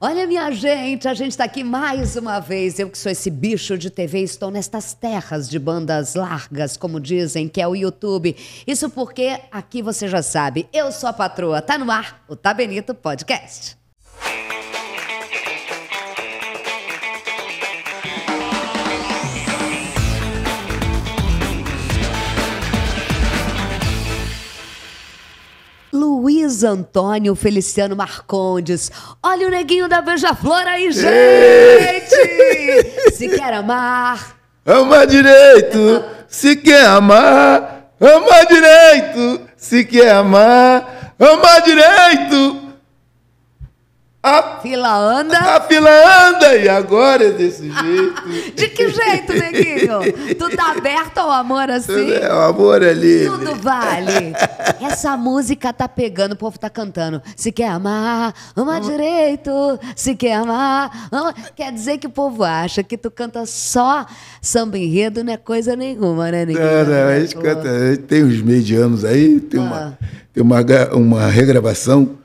Olha, minha gente, a gente está aqui mais uma vez. Eu que sou esse bicho de TV, estou nestas terras de bandas largas, como dizem, que é o YouTube. Isso porque aqui você já sabe, eu sou a patroa. Tá no ar o Tá Benito Podcast. Luiz Antônio Feliciano Marcondes. Olha o neguinho da Beija-Flor aí, gente! Se quer amar. Ama direito! Se quer amar. Ama direito! Se quer amar. Ama direito! A fila anda. A fila anda e agora é desse jeito. De que jeito, neguinho? Tu tá aberto ao amor assim? é, o amor ali. É Tudo vale. Essa música tá pegando, o povo tá cantando. Se quer amar, ama, hum. direito. Se quer amar, ama. Quer dizer que o povo acha que tu canta só samba enredo, não é coisa nenhuma, né, neguinho? Não, é, não, né, a gente Pô. canta. Tem uns medianos aí, tem, ah. uma, tem uma, uma regravação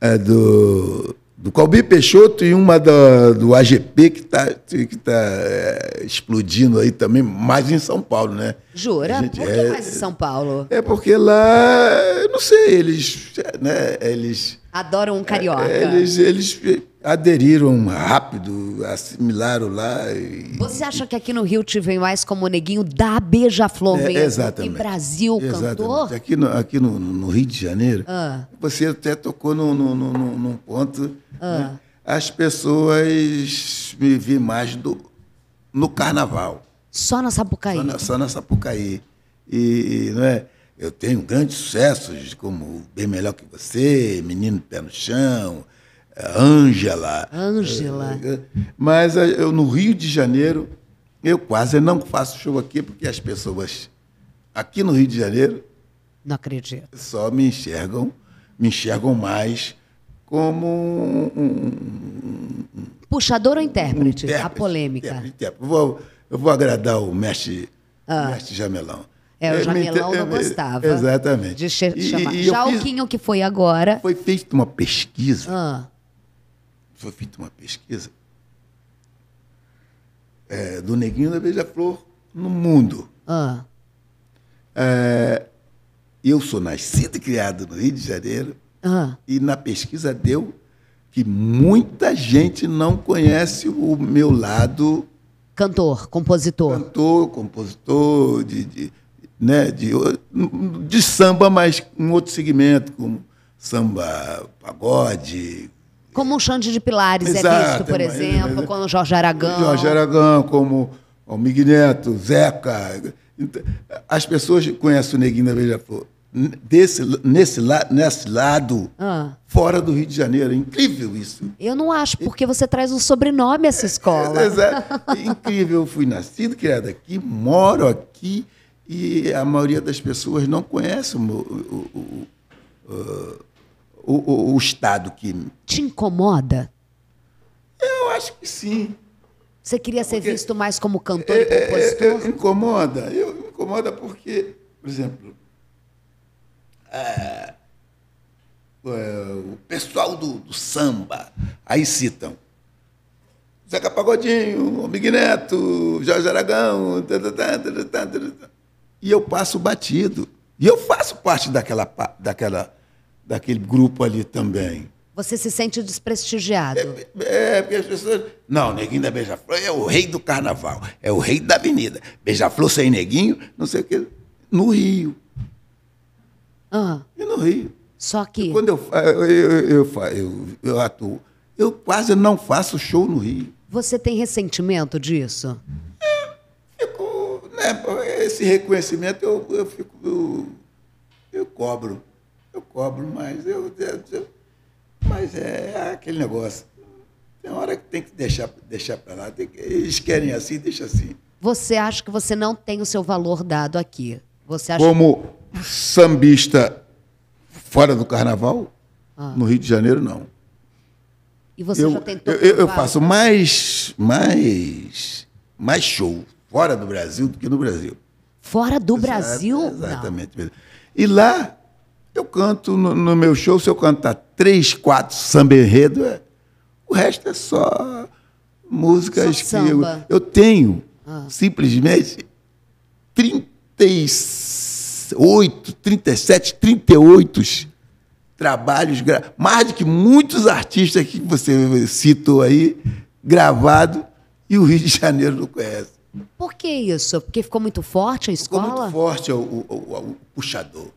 é do do Calbi Peixoto e uma da, do AGP que está que tá, é, explodindo aí também, mais em São Paulo, né? Jura? Por que é, mais em São Paulo? É porque lá, eu não sei, eles. É, né, eles Adoram um é, carioca. É, eles, eles aderiram rápido, assimilaram lá. E... Você acha que aqui no Rio te vem mais como neguinho da Beija-Flor é, exatamente. Em Brasil, exatamente. cantor? Aqui, no, aqui no, no Rio de Janeiro, ah. você até tocou num, ponto. Ah. Né? As pessoas me vi mais do, no carnaval. Só na Sapucaí? Só na, só na Sapucaí. E, não é? Eu tenho grandes sucessos, como Bem Melhor Que Você, Menino Pé no Chão, Ângela. Ângela. Mas eh, eu, no Rio de Janeiro, eu quase não faço show aqui, porque as pessoas aqui no Rio de Janeiro. Não acredito. Só me enxergam, me enxergam mais como um. um Puxador ou intérprete? Um intérprete a polêmica. É, intérprete, intérprete. Vou, eu vou agradar o mestre, ah. mestre Jamelão. É, o Jamelão não gostava. Exatamente. De chamar. E, Já o Quinho, que foi agora. Foi feita uma pesquisa. Ah foi feita uma pesquisa é, do neguinho da beija-flor no mundo. Ah. É, eu sou nascido e criado no Rio de Janeiro ah. e na pesquisa deu que muita gente não conhece o meu lado. Cantor, compositor. Cantor, compositor, de, de né, de, de samba, mas em outro segmento, como samba, pagode, como o Xande de Pilares é Exato, é visto, por é, exemplo, é, como o Jorge Aragão. Jorge Aragão, como o Mig Neto, Zeca. Então, as pessoas conhecem o Neguinho da Beija-Flor desse, nesse, lado, nesse lado, ah. fora do Rio de Janeiro. É incrível isso. Eu não acho, porque você traz um sobrenome a essa escola. É, é, é, incrível. Eu fui nascido, criado aqui, moro aqui, e a maioria das pessoas não conhece o, o, o, o o, o, o Estado que. Te incomoda? Eu acho que sim. Você queria ser visto mais como cantor é, e é, é, compositor? É, é, incomoda. Eu, me incomoda porque, por exemplo, é, o pessoal do, do, samba, aí citam Zeca Pagodinho, Omig Neto, Jorge Aragão, tá, tá, tá, e eu passo batido. E eu faço parte daquela, daquela daquele grupo ali também. Você se sente desprestigiado. É, é, é, porque as pessoas. Não, neguinho da Beija-Flor é o rei do carnaval, é o rei da avenida. Beija-Flor sem neguinho, não sei o quê. No Rio. Uhum. E no Rio. Só que. Quando eu eu eu, eu, eu, eu, atuo, eu quase não faço show no Rio. Você tem ressentimento disso? É, fico. Né, esse reconhecimento eu, eu fico. Eu, eu cobro eu cobro mais, eu, eu, eu, mas é aquele negócio. Tem hora que tem que deixar, deixar para lá. Que, eles querem assim, deixa assim. Você acha que você não tem o seu valor dado aqui? Você acha... Como sambista fora do carnaval, ah. no Rio de Janeiro, não. E você eu, já tentou. Eu, eu faço mais, mais, mais show fora do Brasil do que no Brasil. Fora do Brasil? Exatamente. Não. E lá eu canto no, no meu show, se eu cantar três, quatro samba enredo, é, o resto é só música eu, eu tenho ah. simplesmente 38, 37, 38 trabalhos, mais do que muitos artistas que você citou aí, gravado, e o Rio de Janeiro não conhece. Por que isso? Porque ficou muito forte a escola? Ficou muito forte o, o, o, o puxador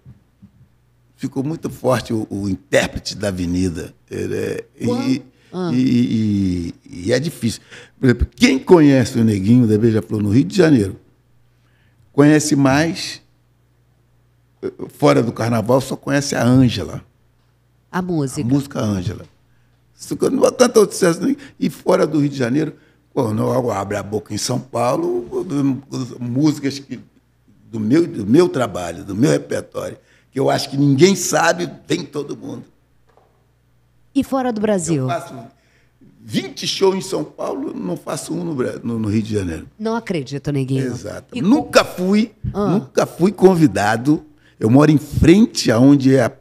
ficou muito forte o, o intérprete da avenida. É, né? e, ah. e, e, e, é difícil. Por exemplo, quem conhece o Neguinho da Beija-Flor no Rio de Janeiro, conhece mais, eh, fora do carnaval, só conhece a Ângela. A música. A música Ângela. não tanto outro sucesso. E fora do Rio de Janeiro, quando abre a boca em São Paulo, músicas que, do, meu, do meu trabalho, do meu repertório que eu acho que ninguém sabe, bem todo mundo. E fora do Brasil? Eu faço 20 shows em São Paulo, não faço um no, no Rio de Janeiro. Não acredito, neguinho. Exato. E nunca fui, ah. nunca fui convidado. Eu moro em frente aonde é,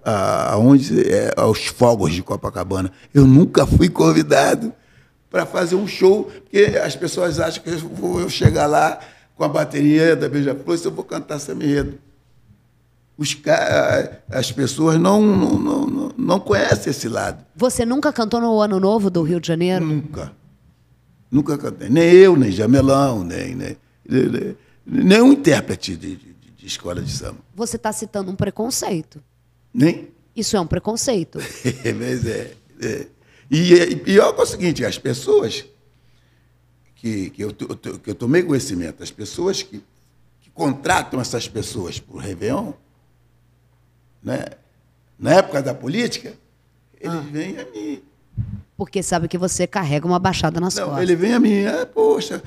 aonde é aos fogos de Copacabana. Eu nunca fui convidado para fazer um show, porque as pessoas acham que eu vou chegar lá com a bateria da Beija-Flor e eu vou cantar Samirredo os, as pessoas não, não, não, não conhecem esse lado. Você nunca cantou no Ano Novo do Rio de Janeiro? Nunca. Nunca cantei. Nem eu, nem Jamelão, nem, nem, nem, um intérprete de, de, de escola de samba. Você está citando um preconceito. Nem? Isso é um preconceito. É, mas é. é. E, e pior é o seguinte, as pessoas que, que, eu, que eu tomei conhecimento, as pessoas que, que contratam essas pessoas para o Réveillon, né? na época da política, ele ah. vem a mim. Porque sabe que você carrega uma baixada nas Não, costas. Ele vem a mim, ah, poxa,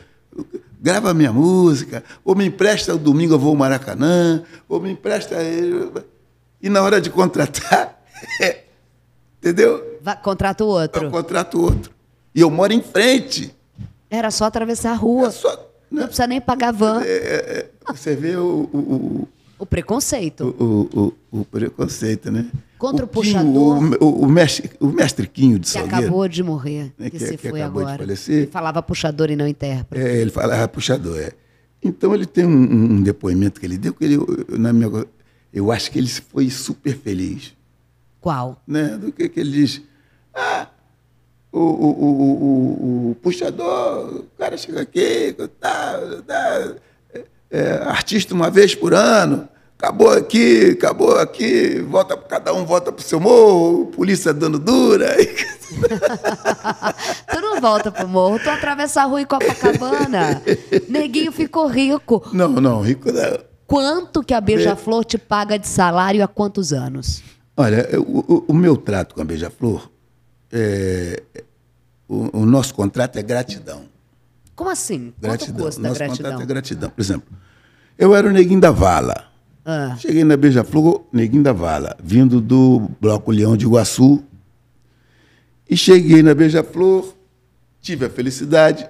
grava minha música, ou me empresta o domingo eu vou ao Maracanã, ou me empresta. E na hora de contratar, é, entendeu? Vai, contrata o outro. Eu contrato outro. E eu moro em frente. Era só atravessar a rua. É só, né? Não precisa nem pagar van. É, é, você vê o, o, o o preconceito. O, o, o preconceito, né? Contra o, o puxador. Quinho, o, o, mestre, o mestre Quinho de que Salgueiro. Que acabou de morrer, né, que, que se que foi agora. ele falava puxador e não intérprete. É, ele falava puxador, é. Então ele tem um, um depoimento que ele deu, que ele, na minha, eu acho que ele foi super feliz. Qual? Né? Do que, que ele diz? Ah, o, o, o, o, puxador, o cara chega aqui, tá, tá, é, é artista uma vez por ano acabou aqui, acabou aqui, volta, cada um volta para o seu morro, polícia dando dura. tu não volta para o morro, tu atravessa a rua em Copacabana. Neguinho ficou rico. Não, não, rico não. Quanto que a Beija-Flor te paga de salário há quantos anos? Olha, o, o meu trato com a Beija-Flor, é, o, o, nosso contrato é gratidão. Como assim? Gratidão. Quanto custa o nosso gratidão? contrato é gratidão. Por exemplo, eu era o neguinho da vala. Ah. Cheguei na Beija-Flor, Neguinho da Vala, vindo do Bloco Leão de Iguaçu. E cheguei na Beija-Flor, tive a felicidade,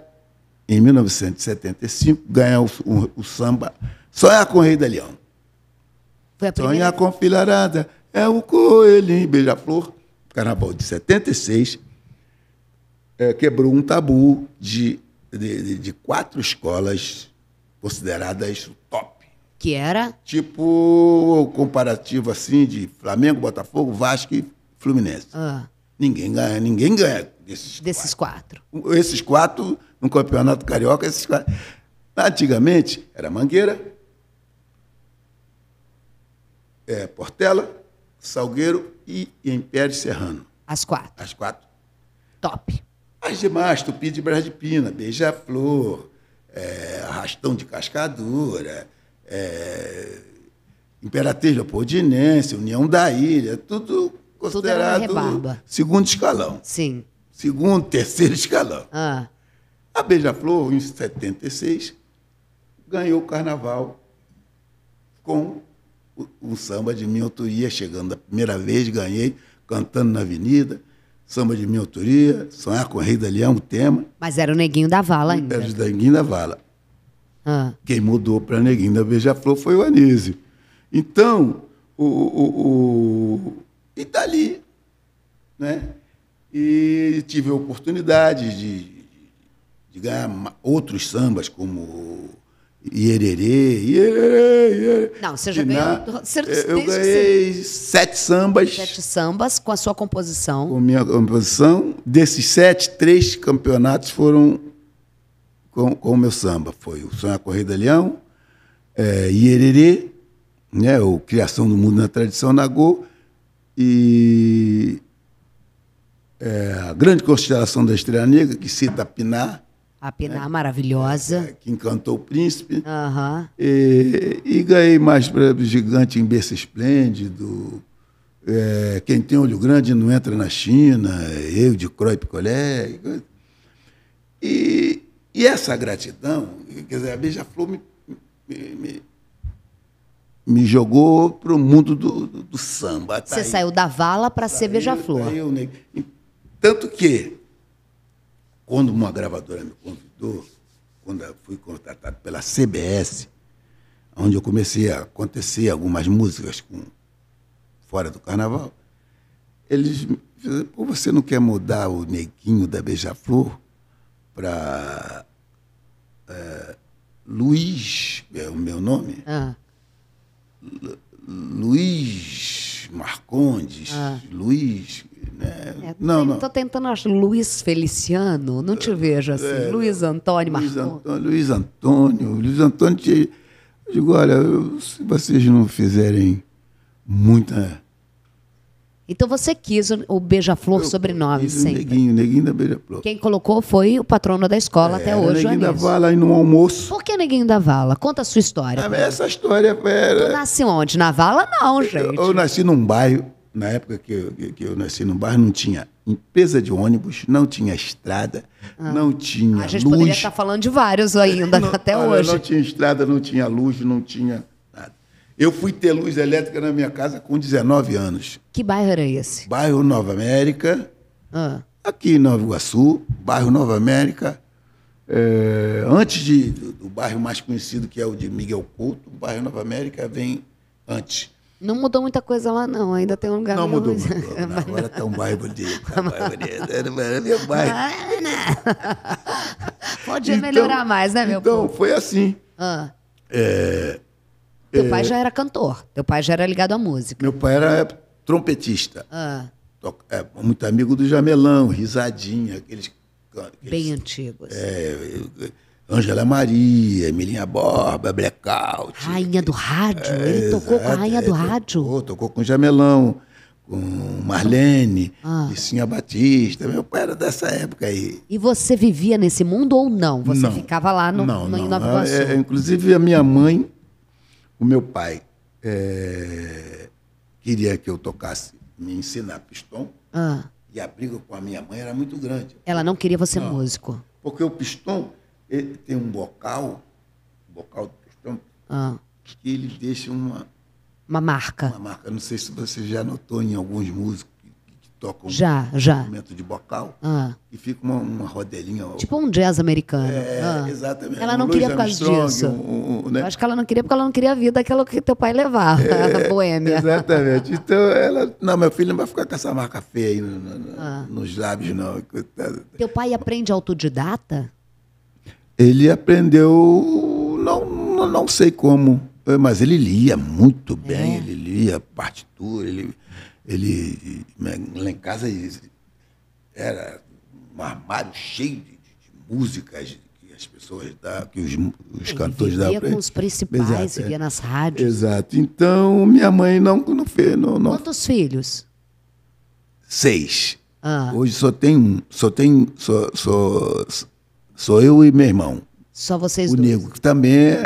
em 1975, ganhar o, o, o samba Sonhar é com o Rei da Leão. Foi a é primeira... Sonhar com Filarada, é o coelhinho. Beija-Flor, carnaval de 76, é, eh, quebrou um tabu de, de, de quatro escolas consideradas que era? Tipo comparativo assim de Flamengo, Botafogo, Vasco e Fluminense. Ah. Ninguém ganha, ninguém ganha desses, desses quatro. quatro. Esses quatro, no Campeonato Carioca, esses quatro. Antigamente era Mangueira, é, Portela, Salgueiro e Império Serrano. As quatro. As quatro. Top. As demais, Tupi de Brás de Pina, Beija-Flor, é, Arrastão de Cascadura, é, Imperatriz Leopoldinense, União da Ilha, é tudo considerado tudo segundo escalão. Sim. Segundo, terceiro escalão. Ah. A Beija-Flor, em 76, ganhou o carnaval com o samba de minha autoria, chegando a primeira vez, ganhei, cantando na avenida, samba de minha autoria, sonhar com o Rei da Leão, o tema. Mas era o Neguinho da Vala ainda. Era o Neguinho da Vala. Ah. Quem mudou para Neguinho da Beija-Flor foi o Anísio. Então, o, o, o... e dali, tá né? E tive a oportunidade de, de ganhar outros sambas, como Iererê, Iererê, Iererê. Não, você já ganhou. eu ganhei você... sete sambas. Sete sambas com a sua composição. Com a minha composição. Desses sete, três campeonatos foram com, com o meu samba. Foi o Sonho a Corrida Leão, é, Iererê, né, o Criação do Mundo na Tradição Nagô e é, a grande constelação da Estrela Negra, que cita a Pinar. A Pinar, né, maravilhosa. É, que encantou o príncipe. Uhum. E, e ganhei mais para o gigante em Berço Esplêndido. É, quem tem olho grande não entra na China. Eu de croip Picolé. E, e essa gratidão, quer dizer, a beija-flor me, me, me, me, jogou para o mundo do, do, do samba. Tá Você aí. saiu da vala para tá ser beija-flor. Tá né? Tanto que, quando uma gravadora me convidou, quando eu fui contratado pela CBS, onde eu comecei a acontecer algumas músicas com, fora do carnaval, eles me disseram, você não quer mudar o neguinho da beija-flor? para é, Luiz, é o meu nome, ah. Luiz Marcondes, ah. Luiz. Né? É, não, não. Estou tentando achar Luiz Feliciano, não te vejo assim. É, Luiz Antônio Marcondes. Luiz Antônio. Luiz Antônio, te, eu digo, olha, se vocês não fizerem muita então você quis o, o Beija-Flor sobrenome quis O neguinho, neguinho da Beija-Flor. Quem colocou foi o patrono da escola é, até hoje, o Neguinho da Vala aí no almoço. Por que Neguinho da Vala? Conta a sua história. Ah, essa história era. Tu nasci onde? Na Vala não, gente. Eu, eu, nasci num bairro, na época que eu, que eu nasci num bairro, não tinha empresa de ônibus, não tinha estrada, ah. não tinha. A gente luz. poderia tá estar falando de vários ainda, não, até olha, hoje. Não tinha estrada, não tinha luz, não tinha eu fui ter luz elétrica na minha casa com 19 anos. Que bairro era esse? Bairro Nova América. Ah. Aqui em Nova Iguaçu, bairro Nova América. É, antes de, do, bairro mais conhecido, que é o de Miguel Couto, o bairro Nova América vem antes. Não mudou muita coisa lá, não. Ainda tem um lugar Não mudou muito. agora está um bairro bonito. Tá bairro bonito. Era meu bairro. Podia então, melhorar mais, né, meu Então, povo? foi assim. Ah. É, teu pai é. já era cantor, teu pai já era ligado à música. Meu pai era trompetista. Ah. É, muito amigo do Jamelão, Risadinha, aqueles. aqueles Bem antigos. É, Angela Maria, Emilinha Borba, Blackout. Rainha do Rádio, é, ele tocou exato, com a Rainha do é, Rádio. Tocou, tocou com Jamelão, com Marlene, ah. Licinha ah. Batista. Meu pai era dessa época aí. E você vivia nesse mundo ou não? Você não, ficava lá no, não, no, não. Nova é, Iguaçu? É, inclusive, a minha mãe o meu pai é, queria que eu tocasse, me ensinar pistão. Ah. E a briga com a minha mãe era muito grande. Ela não queria você não, músico. Porque o pistão ele tem um bocal, um bocal do pistão, ah. que ele deixa uma, uma marca. Uma marca. Não sei se você já notou em alguns músicos tocam já, um já. instrumento de bocal ah. e fica uma, uma rodelinha. Tipo um jazz americano. É, ah. exatamente. Ela não um queria por causa disso. Um, um, né? Eu acho que ela não queria porque ela não queria a vida daquela que teu pai levava, é, boêmia. Exatamente. Então ela. Não, meu filho não vai ficar com essa marca feia aí no, no, ah. nos lábios, não. Teu pai aprende autodidata? Ele aprendeu. Não, não, não sei como. Mas ele lia muito bem, é. ele lia partitura, ele ele, lá em casa, era um armário cheio de, de músicas que as pessoas da que os, os ele cantores davam. Vivia com os principais, Exato, via é. nas rádios. Exato. Então, minha mãe não, não fez. Não, não. Quantos filhos? Seis. Ah. Hoje só tem um. Só tem. Só, só, só eu e meu irmão. Só vocês o dois. O que também é,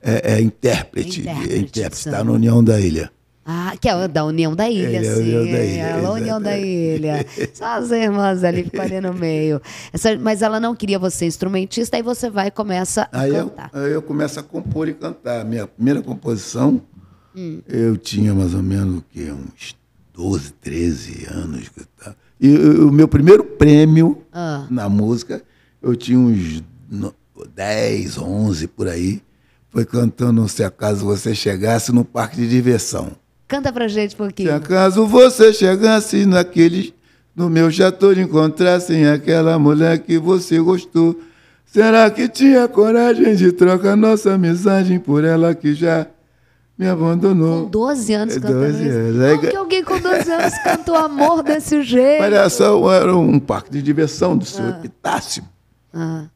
é, é intérprete. É intérprete, é está na União da Ilha. Ah, que é da União da é, Ilha, é, sim. É União da Ilha, ela, União da Ilha. Só as irmãs ali ficam ali no meio. Essa, mas ela não queria você instrumentista, aí você vai e começa a aí cantar. Eu, aí eu começo a compor e cantar. Minha primeira composição, hum. eu tinha mais ou menos o quê? uns 12, 13 anos. E o meu primeiro prêmio ah. na música, eu tinha uns 10, 11 por aí, foi cantando Se Acaso Você Chegasse no Parque de Diversão. Canta pra gente um pouquinho. Se acaso você chegasse assim naqueles. No meu chateau encontrassem aquela mulher que você gostou. Será que tinha coragem de trocar nossa amizade por ela que já me abandonou. Com 12 anos é, cantando 12 Anos. É, Como é... que alguém com 12 anos cantou amor desse jeito? só, era um parque de diversão do ah. seu Epitácio, ah.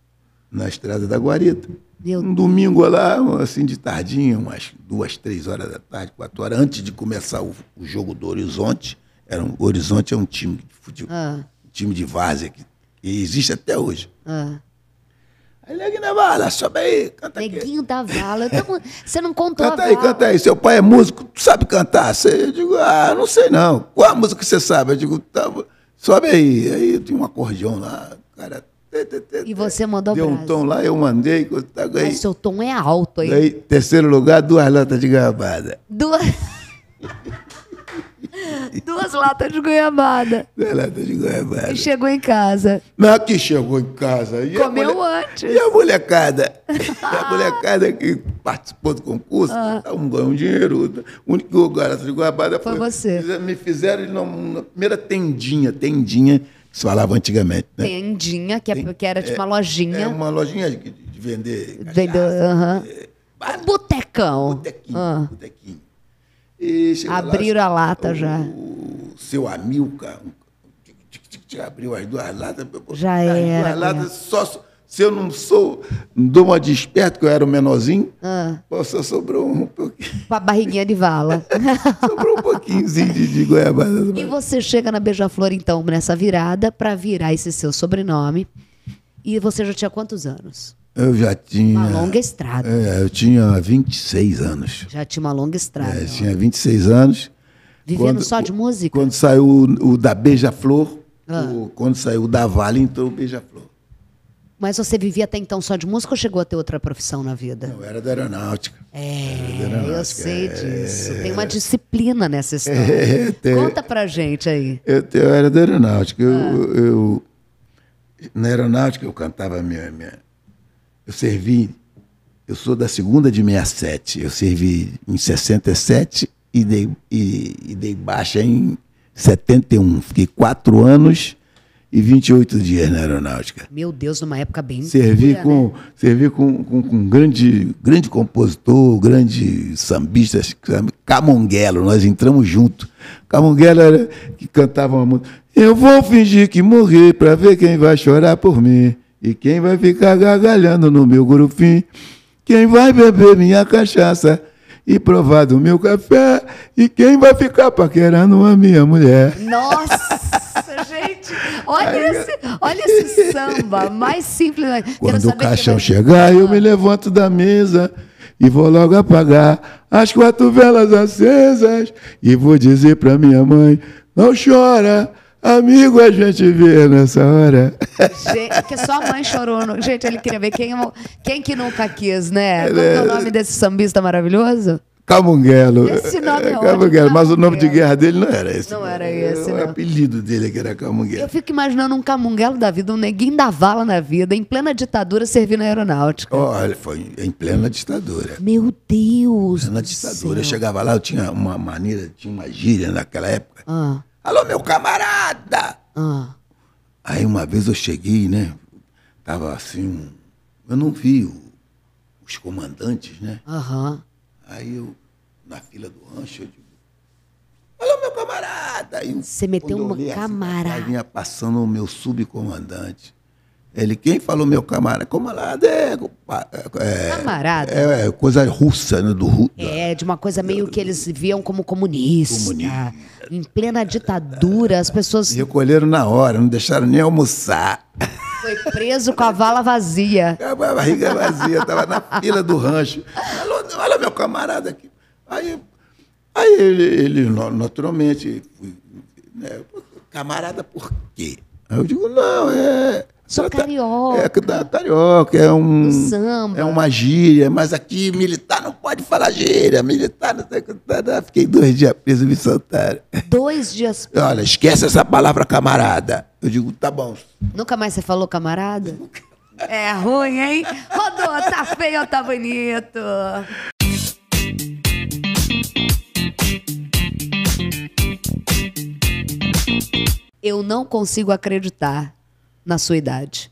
na Estrada da Guarita. Um domingo lá, assim de tardinha, umas duas, três horas da tarde, quatro horas, antes de começar o, o jogo do Horizonte. Era um, o Horizonte é um time de futebol, ah. um time de várzea que, existe até hoje. Ah. Aí, Neguinho da Vala, sobe aí, canta aqui. Neguinho da Vala. Então, você não contou Canta aí, canta aí. Seu pai é músico, tu sabe cantar? Você, eu digo, ah, não sei não. Qual a música que você sabe? Eu digo, tá, sobe aí. Aí tem um acordeão lá, o cara e você mandou Deu um brasa. tom lá, eu mandei. O Mas seu tom é alto aí. Daí, terceiro lugar, duas latas de goiabada. Duas. duas latas de goiabada. Duas latas de goiabada. E chegou em casa. Não, que chegou em casa. E Comeu mulher... antes. E a molecada? a molecada que participou do concurso, ah. Tá um ganhou um dinheiro. O único que ganhou a lata de goiabada foi, foi você. Me fizeram na primeira tendinha, tendinha se falava antigamente. Né? Tendinha, que, é, que era de tipo é, uma lojinha. É uma lojinha de, de vender. Vender. Uhum. É, botecão. Botequinho. Uhum. botequinho. E Abriram lá, a lata o, já. O seu tic, abriu as duas latas. Já as era. Duas latas, né? só se eu não sou, dou uma desperta, que eu era o menorzinho, ah. só sobrou um pouquinho. a barriguinha de vala. sobrou um pouquinhozinho de, de goiabada. E você chega na Beija-Flor, então, nessa virada, para virar esse seu sobrenome. E você já tinha quantos anos? Eu já tinha. Uma longa estrada. É, eu tinha 26 anos. Já tinha uma longa estrada. É, tinha 26 anos. Vivendo quando, só de música? Quando saiu o, o da Beija-Flor, ah. quando saiu o da Vale, entrou o Beija-Flor. Mas você vivia até então só de música ou chegou a ter outra profissão na vida? Eu era da aeronáutica. É, da aeronáutica. eu sei é. disso. É, Tem uma disciplina nessa é, história. É, tem, Conta pra gente aí. Eu, eu era da aeronáutica. Ah. Eu, na aeronáutica eu cantava minha, minha. Eu servi. Eu sou da segunda de 67. Eu servi em 67 e dei, e, e dei baixa em 71. Fiquei quatro anos e 28 dias na aeronáutica. Meu Deus, numa época bem servi dura, com né? Servi com, com, com, grande, grande compositor, grande sambista, Camonguelo, nós entramos junto. Camonguelo era que cantava uma música. Eu vou fingir que morri para ver quem vai chorar por mim e quem vai ficar gargalhando no meu gurufim. Quem vai beber minha cachaça e provado o meu café. E quem vai ficar paquerando a minha mulher? Nossa, gente! Olha, esse, olha esse samba, mais simples. Quando o caixão vai... chegar, eu me levanto da mesa e vou logo apagar as quatro velas acesas e vou dizer para minha mãe: não chora Amigo a gente vê nessa hora. Gente, é que sua mãe chorou. No... Gente, ele queria ver quem, quem que nunca quis, né? Qual é o nome desse sambista maravilhoso? Camunguelo. Esse nome é, é, é Camunguelo, mas o nome de guerra dele não era esse. Não era esse, O não. apelido dele que era Camunguelo. Eu fico imaginando um Camunguelo da vida, um neguinho da vala na vida, em plena ditadura, servindo a aeronáutica. Olha, foi em plena ditadura. Meu Deus! Em plena ditadura. Céu. Eu chegava lá, eu tinha uma maneira, tinha uma gíria naquela época. Ah Alô, meu camarada! Ah. Aí uma vez eu cheguei, né? Tava assim. Eu não vi o, os comandantes, né? Aham. Aí eu, na fila do rancho, eu digo. Alô, meu camarada! Aí, Você meteu uma olhei, assim, camarada. Assim, aí vinha passando o meu subcomandante. Ele, quem falou meu camarada? Camarada é, é. é camarada. É, é, coisa russa, né? Do, da, é, de uma coisa meio que eles viam como comunista. comunista. Em plena ditadura, as pessoas. Recolheram na hora, não deixaram nem almoçar. Foi preso com a vala vazia. A barriga vazia, estava na fila do rancho. Falou, olha meu camarada aqui. Aí, aí ele, ele naturalmente. Né, camarada por quê? Aí eu digo, não, é. Sou carioca. Tá, é, carioca, é um. samba. É uma gíria, mas aqui militar não pode falar gíria. Militar não tem tá, tá. Fiquei dois dias preso me soltaram. Dois dias preso? Olha, esquece essa palavra camarada. Eu digo, tá bom. Nunca mais você falou camarada? é ruim, hein? Rodou, tá feio ou tá bonito? Eu não consigo acreditar na sua idade.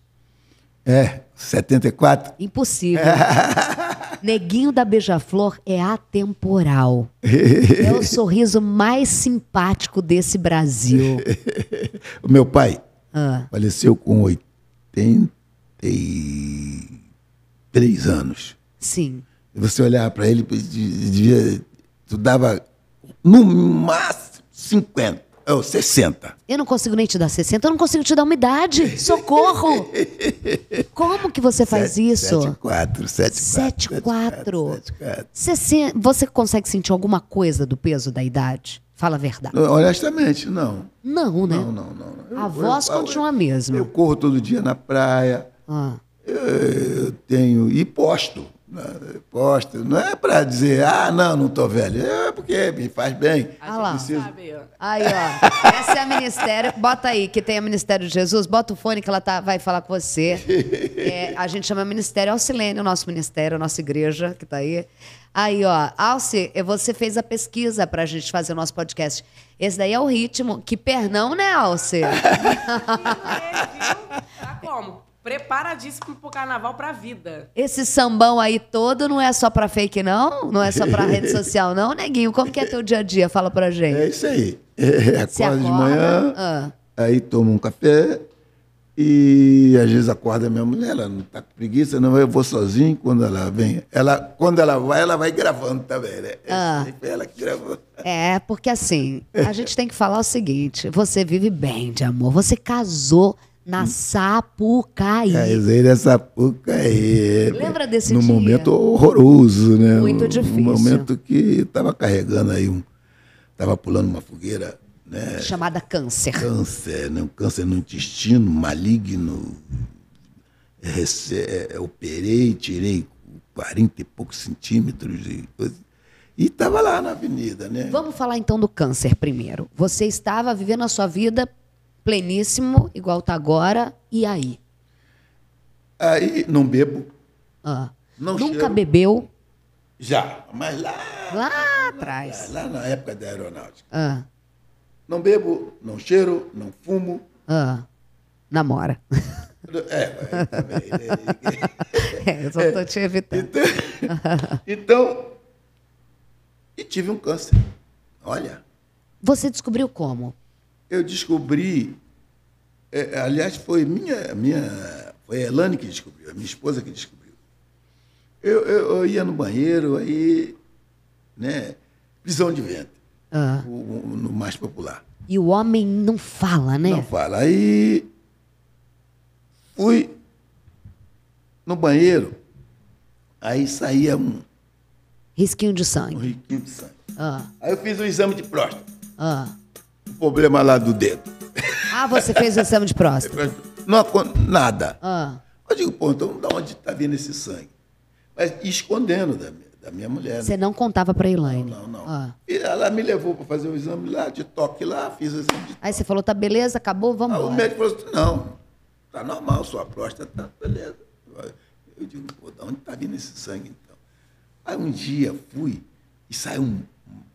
É, 74? Impossível. Neguinho da Beija-Flor é atemporal. é o sorriso mais simpático desse Brasil. o meu pai ah. faleceu com 83 anos. Sim. Você olhava para ele, devia, tu dava no máximo 50. É o 60. Eu não consigo nem te dar 60, eu não consigo te dar uma idade. Socorro! Como que você faz sete, isso? 74, 74. 74. Você consegue sentir alguma coisa do peso da idade? Fala a verdade. Honestamente, não. Não, né? Não, não, não. Eu, a voz eu, continua a mesma. Eu corro todo dia na praia. Ah. Eu, tenho. E posto. Posto, não é para dizer, ah, não, não estou velho. É porque me faz bem. Ah a lá. Sabe, Aí, ó. Essa é a ministério. Bota aí, que tem a Ministério de Jesus. Bota o fone que ela tá, vai falar com você. É, a gente chama Ministério Alcilene, o nosso ministério, a nossa igreja que tá aí. Aí, ó. Alci, você fez a pesquisa para a gente fazer o nosso podcast. Esse daí é o ritmo. Que pernão, né, Alci? tá como? preparadíssimo pro carnaval pra vida. Esse sambão aí todo não é só pra fake, não? Não é só pra rede social, não, neguinho? Como que é teu dia a dia? Fala pra gente. É isso aí. É, acorda, é, acorda, de manhã, ah. aí toma um café e às vezes acorda a minha mulher, ela não tá com preguiça, não, eu vou sozinho quando ela vem. Ela, quando ela vai, ela vai gravando também, né? É ah. ela que gravou. É, porque assim, a gente tem que falar o seguinte, você vive bem de amor, você casou na Sapucaí. Caizeira é, Sapucaí. Lembra desse no dia? Num momento horroroso, né? Muito difícil. Um momento que estava carregando aí um... Estava pulando uma fogueira né? chamada câncer. Câncer, né? um câncer no intestino, maligno. Rece... É, é, operei, tirei 40 e poucos centímetros de coisa. E estava lá na avenida, né? Vamos falar então do câncer primeiro. Você estava vivendo a sua vida pleníssimo, igual tá agora, e aí? Aí não bebo. Ah. Não Nunca cheiro. bebeu? Já, mas lá. Lá atrás. Lá, lá, na época da aeronáutica. Ah. Não bebo, não cheiro, não fumo. Ah. Namora. É, eu também. Né? é, eu só estou te evitando. Então, então, E tive um câncer. Olha. Você descobriu como? eu descobri, é, é, aliás, foi minha, minha, foi a Elane que descobriu, a minha esposa que descobriu. Eu, eu, eu ia no banheiro, aí, né, prisão de ventre, ah. o, o, no mais popular. E o homem não fala, né? Não fala. Aí fui no banheiro, aí saía um. Risquinho de sangue. Um risquinho de sangue. Ah. Aí eu fiz um exame de próstata. Ah problema lá do dedo. Ah, você fez o exame de próstata? Não, é nada. Ah. Eu digo, pô, então de onde está vindo esse sangue? Mas escondendo da minha, da minha mulher. Né? Você né? não contava para a Elaine? Não, não. não. Ah. ela me levou para fazer o exame lá, de toque lá, fiz o exame de toque. Aí você falou, tá beleza, acabou, vamos lá. o médico falou assim, não, tá normal, sua próstata tá beleza. Eu digo, pô, de onde está vindo esse sangue então? Aí um dia fui e saiu um,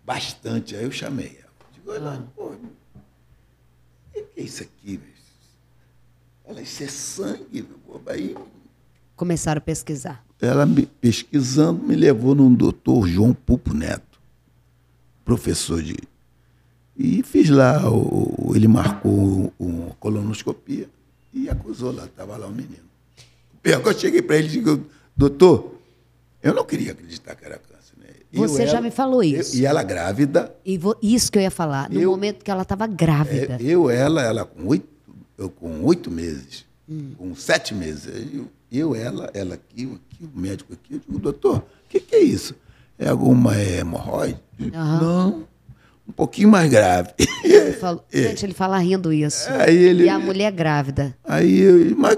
bastante, aí eu chamei dois ah. lá, pô, o que é isso aqui? Ela, isso é sangue, meu povo. Aí. Começaram a pesquisar. Ela, me, pesquisando, me levou num doutor João Pupo Neto, professor de. E fiz lá, o, ele marcou uma colonoscopia e acusou lá, estava lá o um menino. Eu cheguei para ele e disse, doutor, eu não queria acreditar que era câncer. Você eu, já ela, me falou isso. Eu, e ela grávida. E isso que eu ia falar, no eu, momento que ela estava grávida. É, eu, ela, ela com oito, eu, com oito meses, hum. com sete meses. Eu, ela, ela aqui, aqui, o médico aqui. Eu digo, doutor, o que, que, é isso? É alguma hemorroide? Uhum. Não um pouquinho mais grave. Ele falou, é. gente, ele fala rindo isso. Aí ele, e a mulher grávida. Aí eu, mas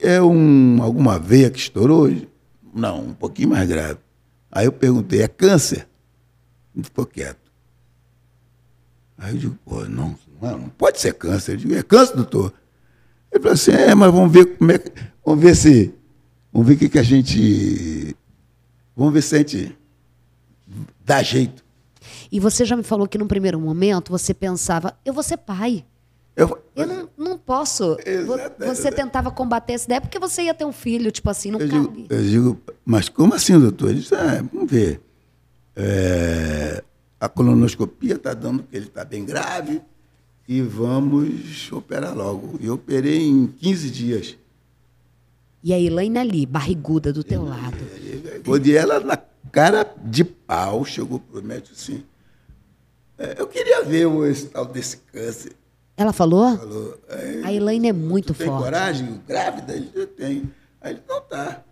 é um, alguma veia que estourou? Não, um pouquinho mais grave. Aí eu perguntei, é câncer? Ele ficou quieto. Aí eu digo, pô, não, não pode ser câncer. Ele digo, é câncer, doutor? Ele falou assim, é, mas vamos ver como é Vamos ver se. Vamos ver o que, que a gente. Vamos ver se a gente dá jeito. E você já me falou que num primeiro momento você pensava, eu vou ser pai. Eu, eu não, não posso. Exatamente. Você tentava combater essa ideia porque você ia ter um filho, tipo assim, não eu cabe. eu digo, mas como assim, doutor? Ele disse, ah, vamos ver. É, a colonoscopia está dando que ele está bem grave e vamos operar logo. Eu operei em 15 dias. E a Elaine ali, barriguda do teu lado. Quando é, é, é, ela na cara de pau chegou o médico assim, eu queria ver esse tal desse câncer. Ela falou? Falou. Aí, a Elaine é muito forte. Tem coragem? Grávida? Eu já tem. Aí ele não tá.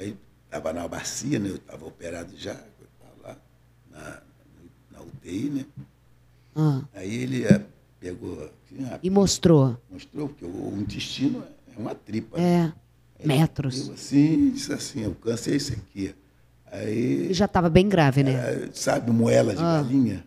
Aí estava na bacia, né? Eu estava operado já, eu estava lá na, na UTI, né? Ah. Aí ele é, pegou. Assim, ah, e mostrou. Mostrou, porque o intestino é uma tripa. Né? É. Né? Metros. Assim, disse assim, o câncer é esse aqui. Aí. E já estava bem grave, né? É, sabe, moela de ah. galinha?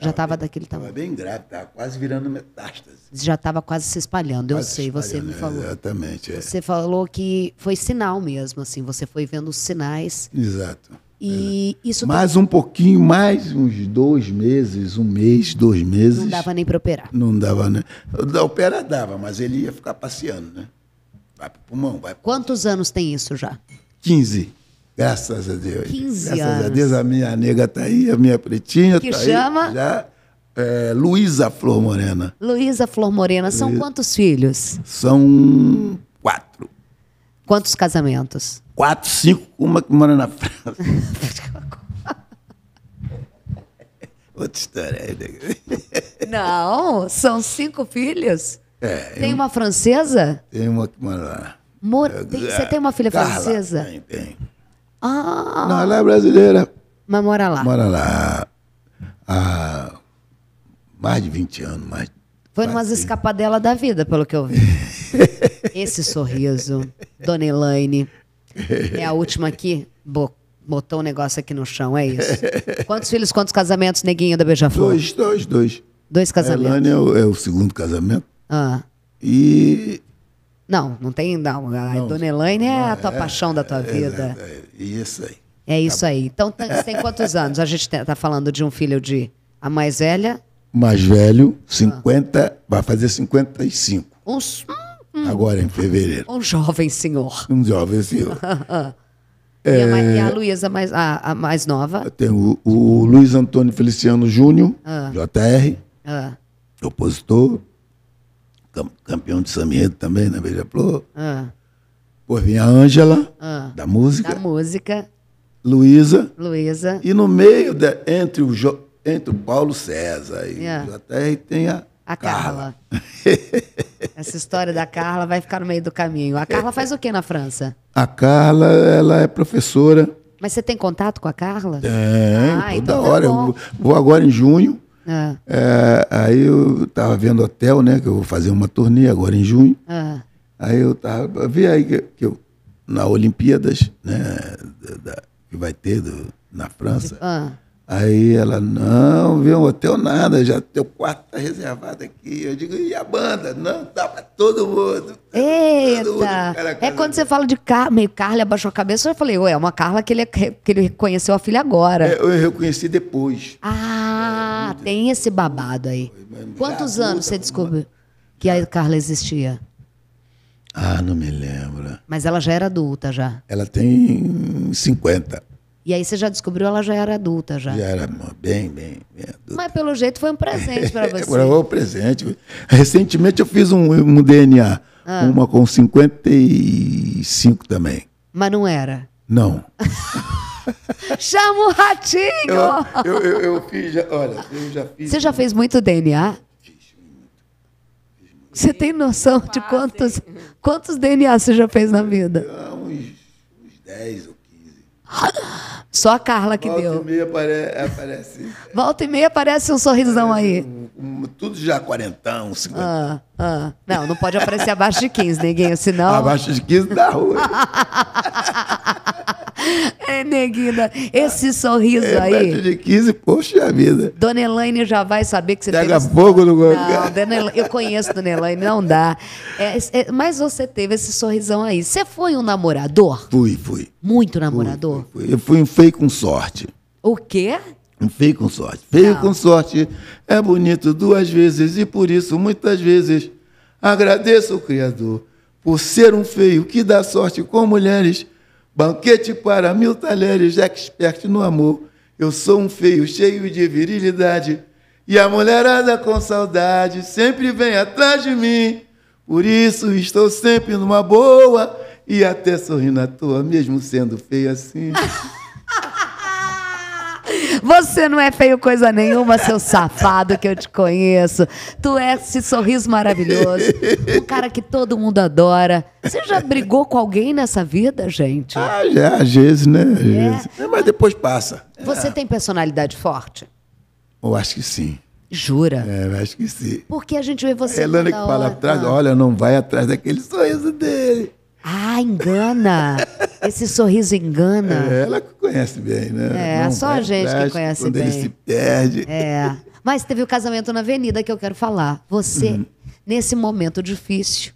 já estava daquele tamanho. Estava bem grave, estava quase virando metástase. Já estava quase se espalhando, quase eu sei, espalhando, você me falou. Exatamente. É. Você falou que foi sinal mesmo, assim, você foi vendo os sinais. Exato. E é. isso mais um pouquinho, mais uns dois meses, um mês, dois meses. Não dava nem para operar. Não dava nem. Né? Operar dava, mas ele ia ficar passeando, né? Vai para o pulmão, vai. Pro... Quantos anos tem isso já? 15. Graças a Deus. 15 Graças anos. a Deus, a minha nega tá aí, a minha pretinha que tá chama? aí. Já é, Luísa Flor Morena. Luísa Flor Morena, são Luiza... quantos filhos? São quatro. Quantos casamentos? Quatro, cinco, uma que mora na França. Outra história aí, Não, são cinco filhos? É. Tem eu... uma francesa? Tem uma que mora lá. Mor... Tem... Você tem uma filha Carla. francesa? Tem, tem. Ah. Não, ela é brasileira. Mas mora lá. Mora lá há mais de 20 anos. Mais, Foi umas escapadelas escapadela da vida, pelo que eu vi. Esse sorriso, Dona Elaine. É a última aqui? Botou um negócio aqui no chão, é isso. Quantos filhos, quantos casamentos, neguinho da Beija-Flor? Dois, dois, dois. Dois casamentos. A Elaine é o, é o segundo casamento. Ah. E não, não tem. Não. A não, Dona Elaine é a tua é, paixão da tua é, vida. É, é, é, isso aí. É isso tá aí. Então, tá, tem quantos anos? A gente está tá falando de um filho de. A mais velha? Mais velho, 50. Ah. Vai fazer 55. Uns. Hum, hum, Agora, em fevereiro. Um jovem senhor. Um jovem senhor. e, a, e a é. Luísa, mais, a, a, mais nova? Eu tenho o, o Luiz Antônio Feliciano Júnior, ah. JR, ah campeão de Samiento também, na né, Beija-Flor. Ah. Pô, vinha a Ângela, ah. da música. Da música. Luísa. Luísa. E no meio, de, entre, o jo, entre o Paulo César e yeah. o é. JR, tem a, a Carla. Carla. Essa história da Carla vai ficar no meio do caminho. A Carla faz o que na França? A Carla, ela é professora. Mas você tem contato com a Carla? Tem, é, ah, toda então tá hora. Tá eu vou agora em junho é. é, aí eu tava vendo hotel, né? Que eu vou fazer uma turnê agora em junho. É. Aí eu tava. Vi aí que, que eu, na Olimpíadas, né? Da, da, que vai ter do, na França. Ah. Aí ela, não, viu, hotel nada, já teu quarto tá reservado aqui. Eu digo, e a banda? Não, dá tá tá pra todo mundo. Eita! Todo mundo, cara, é quando você fala de carla, meio Carla abaixou a cabeça, eu falei, ué, é uma Carla que ele, que ele reconheceu a filha agora. É, eu reconheci depois. Ah, é, tem esse babado aí. Quantos anos você descobriu que a Carla existia? Ah, não me lembro. Mas ela já era adulta já. Ela tem 50. E aí você já descobriu, ela já era adulta já. Já era bem, bem, bem adulta. Mas pelo jeito foi um presente para você. foi um presente. Recentemente eu fiz um, um DNA, ah. uma com 55 também. Mas não era? Não. Chama o ratinho! Eu, eu, eu, eu fiz, já, olha, eu já fiz. Você já fez muito DNA? Você tem noção de quantos, quantos DNA você já fez na vida? Uns, uns 10 ou 15. Só a Carla que Volta deu. Volta e meia apare... aparece. Volta e meia aparece um sorrisão aí. Um, um, tudo já quarentão, cinquenta. Ah, ah. Não, não pode aparecer abaixo de 15, ninguém, senão... Abaixo de 15 dá rua. é, Neguina, esse sorriso é, aí. de 15, poxa vida. Dona Elaine já vai saber que você Pega teve. Pega fogo no Não, Dona Elaine, eu conheço Dona Elaine, não dá. É, é, mas você teve esse sorrisão aí. Você foi um namorador? Fui, fui. Muito namorador? Fui, fui. Eu fui um feio com sorte. O quê? Um feio com sorte. Feio não. com sorte é bonito duas vezes e por isso muitas vezes agradeço ao Criador por ser um feio que dá sorte com mulheres Banquete para mil talheres, esperto no amor. Eu sou um feio cheio de virilidade. E a mulherada com saudade sempre vem atrás de mim. Por isso estou sempre numa boa e até sorrindo à toa, mesmo sendo feio assim. Você não é feio coisa nenhuma, seu safado que eu te conheço. Tu é esse sorriso maravilhoso. Um cara que todo mundo adora. Você já brigou com alguém nessa vida, gente? Ah, já, às vezes, né? Às é. vezes. É. Mas depois passa. É. Você é. tem personalidade forte? Eu acho que sim. Jura? É, eu acho que sim. Porque a gente vê você. É Helena que fala atrás, ah. olha, não vai atrás daquele sorriso dele. Ah, engana! Esse sorriso engana. É, ela conhece bem, né? É, Não, só a gente que conhece quando bem. Quando ele se perde. É. Mas teve o casamento na avenida que eu quero falar. Você, uhum. nesse momento difícil,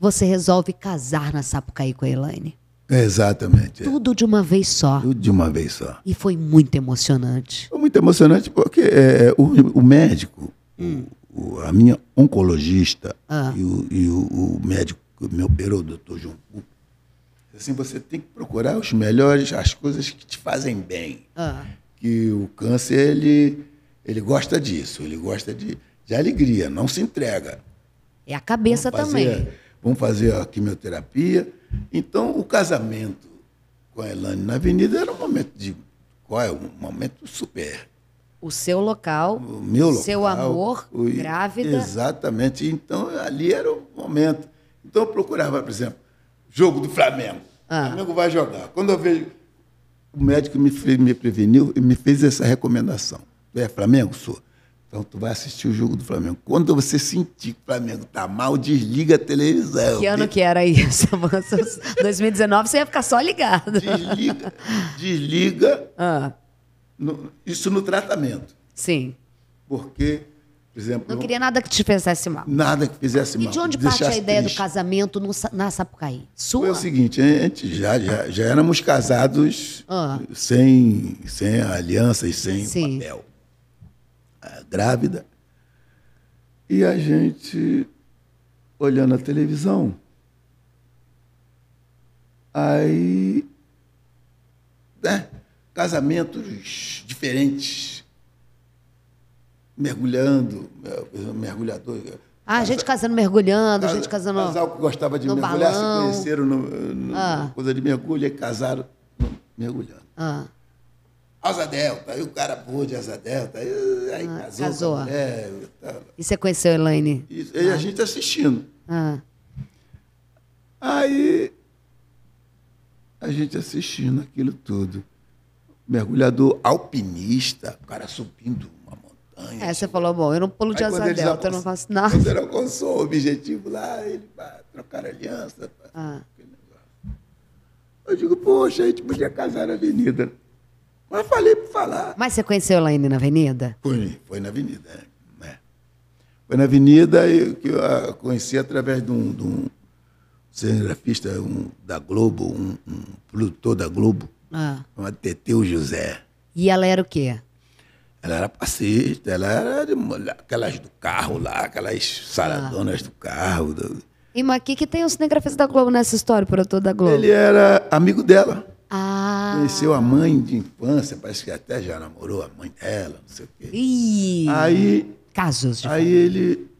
você resolve casar na Sapucaí com a Elaine. Exatamente. É. Tudo é. de uma vez só. Tudo de uma vez só. E foi muito emocionante. Foi muito emocionante porque é, é o, o, médico, hum. o, a minha oncologista ah. e, o, e o médico me operou, o doutor João Pupo. Assim, você tem que procurar os melhores, as coisas que te fazem bem. Ah. Que o câncer, ele, ele gosta disso, ele gosta de, de alegria, não se entrega. É a cabeça vamos fazer, também. Vamos fazer a quimioterapia. Então, o casamento com a Elane na Avenida era um momento de. Qual é? Um momento super o seu local, o meu local, seu amor, o, grávida. Exatamente. Então, ali era o momento. Então eu procurava, por exemplo, jogo do Flamengo. Ah. O Flamengo vai jogar. Quando eu vejo. O médico me, fez, me preveniu e me fez essa recomendação. Tu é Flamengo? Sou. Então tu vai assistir o jogo do Flamengo. Quando você sentir que o Flamengo tá mal, desliga a televisão. Que ano que era isso? 2019 você ia ficar só ligado. Desliga. Desliga. Ah. No, isso no tratamento. Sim. Porque Exemplo, não queria nada que te fizesse mal. Nada que fizesse e mal. E de onde parte a ideia triste. do casamento no, na Sapucaí? Sua? Foi o seguinte, a gente já, já, já éramos casados ah. sem, sem alianças, sem Sim. papel. Ah, grávida. E a gente olhando a televisão. Aí, né? Casamentos diferentes mergulhando, é, mergulhador. É. Ah, a gente casando mergulhando, a gente casando. Casal que gostava de mergulhar, balão. se conheceram numa ah. coisa de mergulho e casaram no, mergulhando. Ah. Asa Delta, aí o cara boa de Asa Delta, aí, aí ah, casou. casou. Mulher, tá. e, você conheceu a Elaine? E, e a ah. gente assistindo. Ah. Aí a gente assistindo aquilo tudo. Mergulhador alpinista, o cara subindo uma campanha. É, você tipo. falou, bom, eu não pulo de asa delta, eu não faço nada. Quando ele alcançou o objetivo lá, ele vai trocar aliança. Ah. Eu digo, poxa, a gente podia casar na avenida. Mas falei para falar. Mas você conheceu a Elaine na avenida? Foi, foi na avenida, é, né? Foi na avenida que eu a conheci através de um, de um um, da Globo, um, um, produtor da Globo, ah. chamado Teteu José. E ela era o quê? Ela era passista, ela era de, aquelas do carro lá, aquelas saradonas ah. do carro. Do... E que tem o cinegrafista da Globo nessa história, produtor da Globo? Ele era amigo dela. Ah. Conheceu a mãe de infância, parece que até já namorou a mãe dela, não sei o quê. Ih, aí, casos de Aí família. ele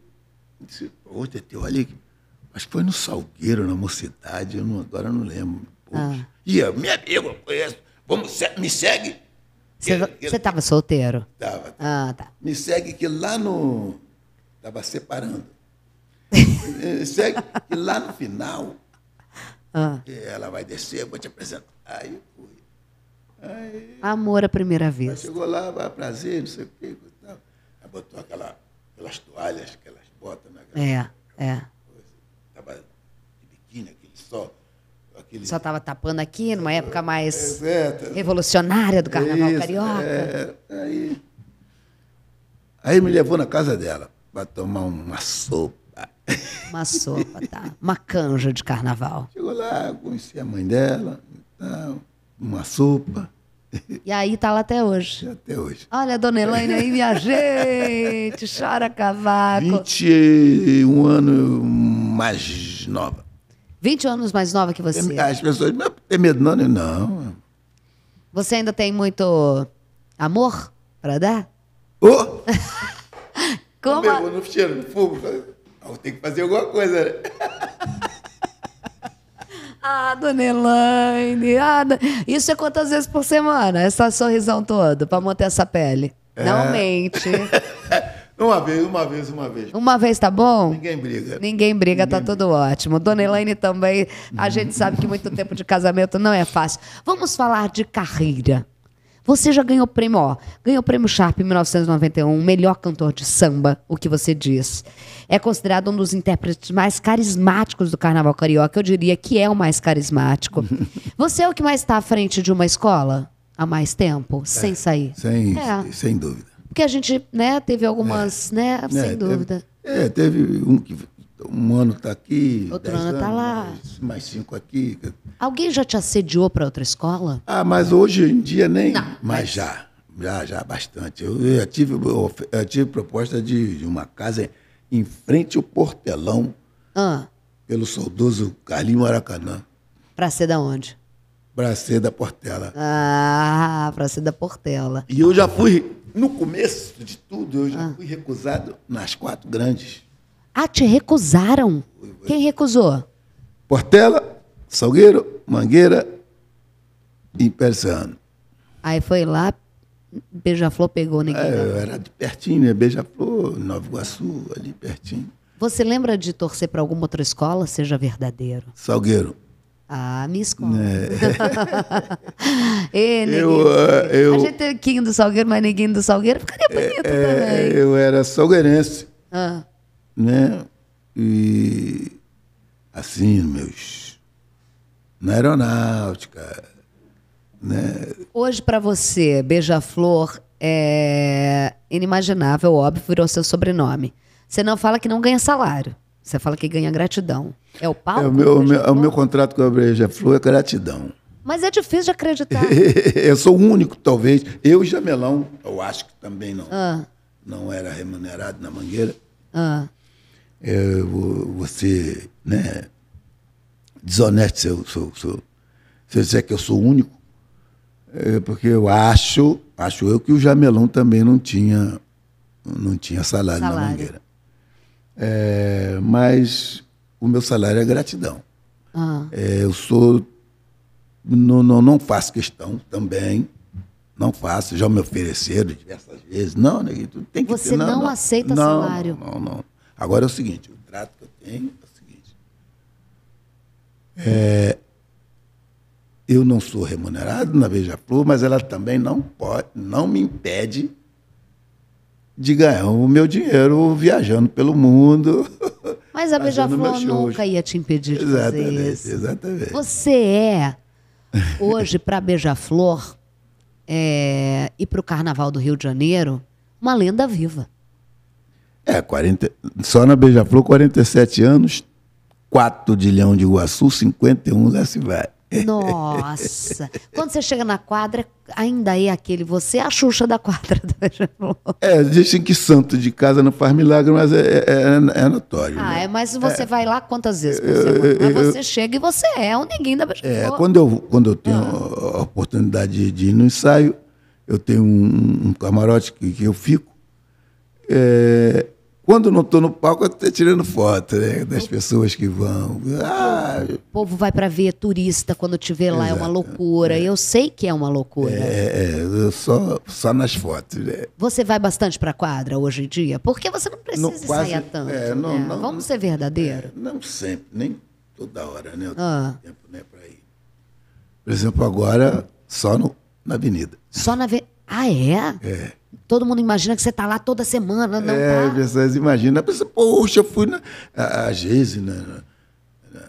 disse, ô Tete, olha, acho que foi no Salgueiro, na mocidade, eu não, agora eu não lembro. Ah. E eu, é minha amigo, eu conheço, vamos, me segue. Você estava solteiro? Estava. Ah, tá. Me segue que lá no. Estava separando. Me segue que lá no final. Ah. Ela vai descer, eu vou te apresentar. Aí fui. Aí, Amor à primeira vez. Chegou lá, vai prazer, não sei o quê. Tal. Aí botou aquela, aquelas toalhas que elas botam na né? grama. É, é. Estava de biquíni, aquele sol. Aquele... Só estava tapando aqui, numa época mais é, é, é, tá. revolucionária do carnaval Isso. carioca. É. Aí, aí me levou na casa dela para tomar uma sopa. Uma sopa, tá. Uma canja de carnaval. Chegou lá, conheci a mãe dela, então, uma sopa. E aí tá lá até hoje. Até hoje. Olha, dona Elaine aí, minha gente, chora cavaco. 21 anos mais nova. 20 anos mais nova que você. As pessoas me medo, não. Você ainda tem muito amor para dar? Oh! Como? Eu no cheiro, no fogo. Tem que fazer alguma coisa, né? Ah, dona Elaine. Ah, isso é quantas vezes por semana? Essa sorrisão toda para manter essa pele. É. Não mente. Uma vez, uma vez, uma vez. Uma vez tá bom? Ninguém briga. Ninguém briga, tá Ninguém tá briga. tudo ótimo. Dona Elaine também, a gente sabe que muito tempo de casamento não é fácil. Vamos falar de carreira. Você já ganhou prêmio, ó, ganhou o prêmio Sharp em 1991, melhor cantor de samba, o que você diz. É considerado um dos intérpretes mais carismáticos do Carnaval Carioca, eu diria que é o mais carismático. você é o que mais está à frente de uma escola há mais tempo, é, sem sair? Sem, é. sem dúvida. Porque a gente né, teve algumas, é. né? É, sem é, dúvida. Teve, é, teve um que um ano está aqui, outro ano está lá. Mais, mais, cinco aqui. Alguém já te assediou para outra escola? Ah, mas hoje em dia nem. Não, mas, mas já, já, já, bastante. Eu, eu tive, eu tive proposta de, de, uma casa em frente ao portelão ah. pelo saudoso Carlinho Maracanã. Para ser da onde? Para ser da Portela. Ah, para ser da Portela. E eu já fui no começo de tudo, eu já ah. fui recusado nas quatro grandes. Ah, te recusaram? Quem recusou? Portela, Salgueiro, Mangueira e Persiano. Aí foi lá, Beija-Flor pegou ninguém. É, eu era de pertinho, né? Beija-Flor, Nova Iguaçu, ali pertinho. Você lembra de torcer para alguma outra escola, seja verdadeiro? Salgueiro. Ah, me esconde. É. eu, ah, eu, a gente tem Quinho do Salgueiro, mas Neguinho do Salgueiro ficaria é, bonito é, também. Eu era salgueirense. Ah. Né? E assim, meus. Na aeronáutica. Né? Hoje, para você, Beija-Flor é inimaginável, óbvio, virou seu sobrenome. Você não fala que não ganha salário. Você fala que ganha gratidão. É o palco? É, o, meu, meu, é o meu, contrato com a Breja Flor é gratidão. Mas é difícil de acreditar. eu sou o único, talvez. Eu e Jamelão, eu acho que também não. Ah. Não era remunerado na Mangueira. Ah. É, você, né? Desonesto se eu, se, Você se, disser que eu sou o único. É porque eu acho, acho eu que o Jamelão também não tinha, não tinha salário, salário. na Mangueira. É, mas o meu salário é gratidão. Ah. É, eu sou. Não, não, não faço questão também. Não faço. Já me ofereceram diversas vezes. Não, neguinho, tu tem que Você ter, não, não, aceita não, salário. Não, não, não. Agora é o seguinte: o trato que eu tenho é o seguinte. É, eu não sou remunerado na Beija-Flor, mas ela também não pode, não me impede de ganhar o meu dinheiro viajando pelo mundo. Mas a Beija-Flor nunca ia te impedir de exatamente, fazer isso. Exatamente. Você é, hoje, para a Beija-Flor é, e para o Carnaval do Rio de Janeiro, uma lenda viva. É, 40, só na Beija-Flor, 47 anos, 4 de Leão de Iguaçu, 51 lá se vai. Nossa! Quando você chega na quadra, ainda é aquele você, é a Xuxa da quadra. é, dizem que santo de casa não faz milagre, mas é, é, é, é notório. Ah, né? é, mas você é. vai lá quantas vezes por mas você chega e você é o ninguém da É, quando eu, quando eu tenho ah. a oportunidade de ir no ensaio, eu tenho um, um camarote que, que eu fico. É, quando não estou no palco, eu estou tirando foto né, das pessoas que vão. Ah, o povo vai para ver é turista quando te vê lá, Exato. é uma loucura. É. Eu sei que é uma loucura. É, é só, só nas fotos. Né? Você vai bastante para quadra hoje em dia? Porque você não precisa sair tanto. É, não, né? não, Vamos ser verdadeiro? É, não sempre, nem toda hora, né? ah. tempo né, para ir. Por exemplo, agora, só no, na avenida. Só na avenida. Ah, é? É. Todo mundo imagina que você está lá toda semana, não é, tá? pessoas imaginam. Pensa, Poxa, eu fui na, às vezes na, na,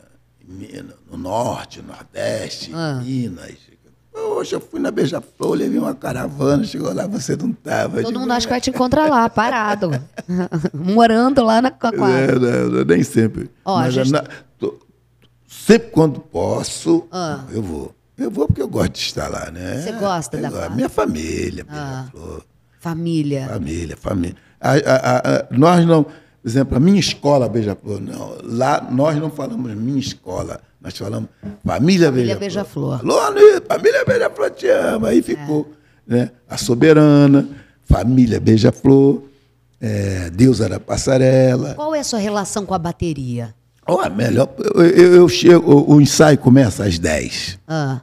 no norte, no nordeste, ah. Minas. Poxa, eu fui na Beija-Flor, levei uma caravana, chegou lá, você não estava. Todo mundo acha que vai te encontrar lá, parado. morando lá na quadra. É, nem sempre. Ó, Mas gente... É na, tô, sempre quando posso, ah. eu vou. Eu vou porque eu gosto de estar lá, né? Você gosta eu da gosto. Minha família, ah. Beija-Flor. Ah. Família. Família, família. A, a, a, nós não. Por exemplo, a minha escola Beija-Flor, não. Lá nós não falamos minha escola, nós falamos família Beija-Flor. Beija Alô, família Beija-Flor te ama. Aí ficou. É. Né? A Soberana, família Beija-Flor, é, Deus era passarela. Qual é a sua relação com a bateria? Oh, melhor, eu, eu, eu chego, o ensaio começa às 10. Ah.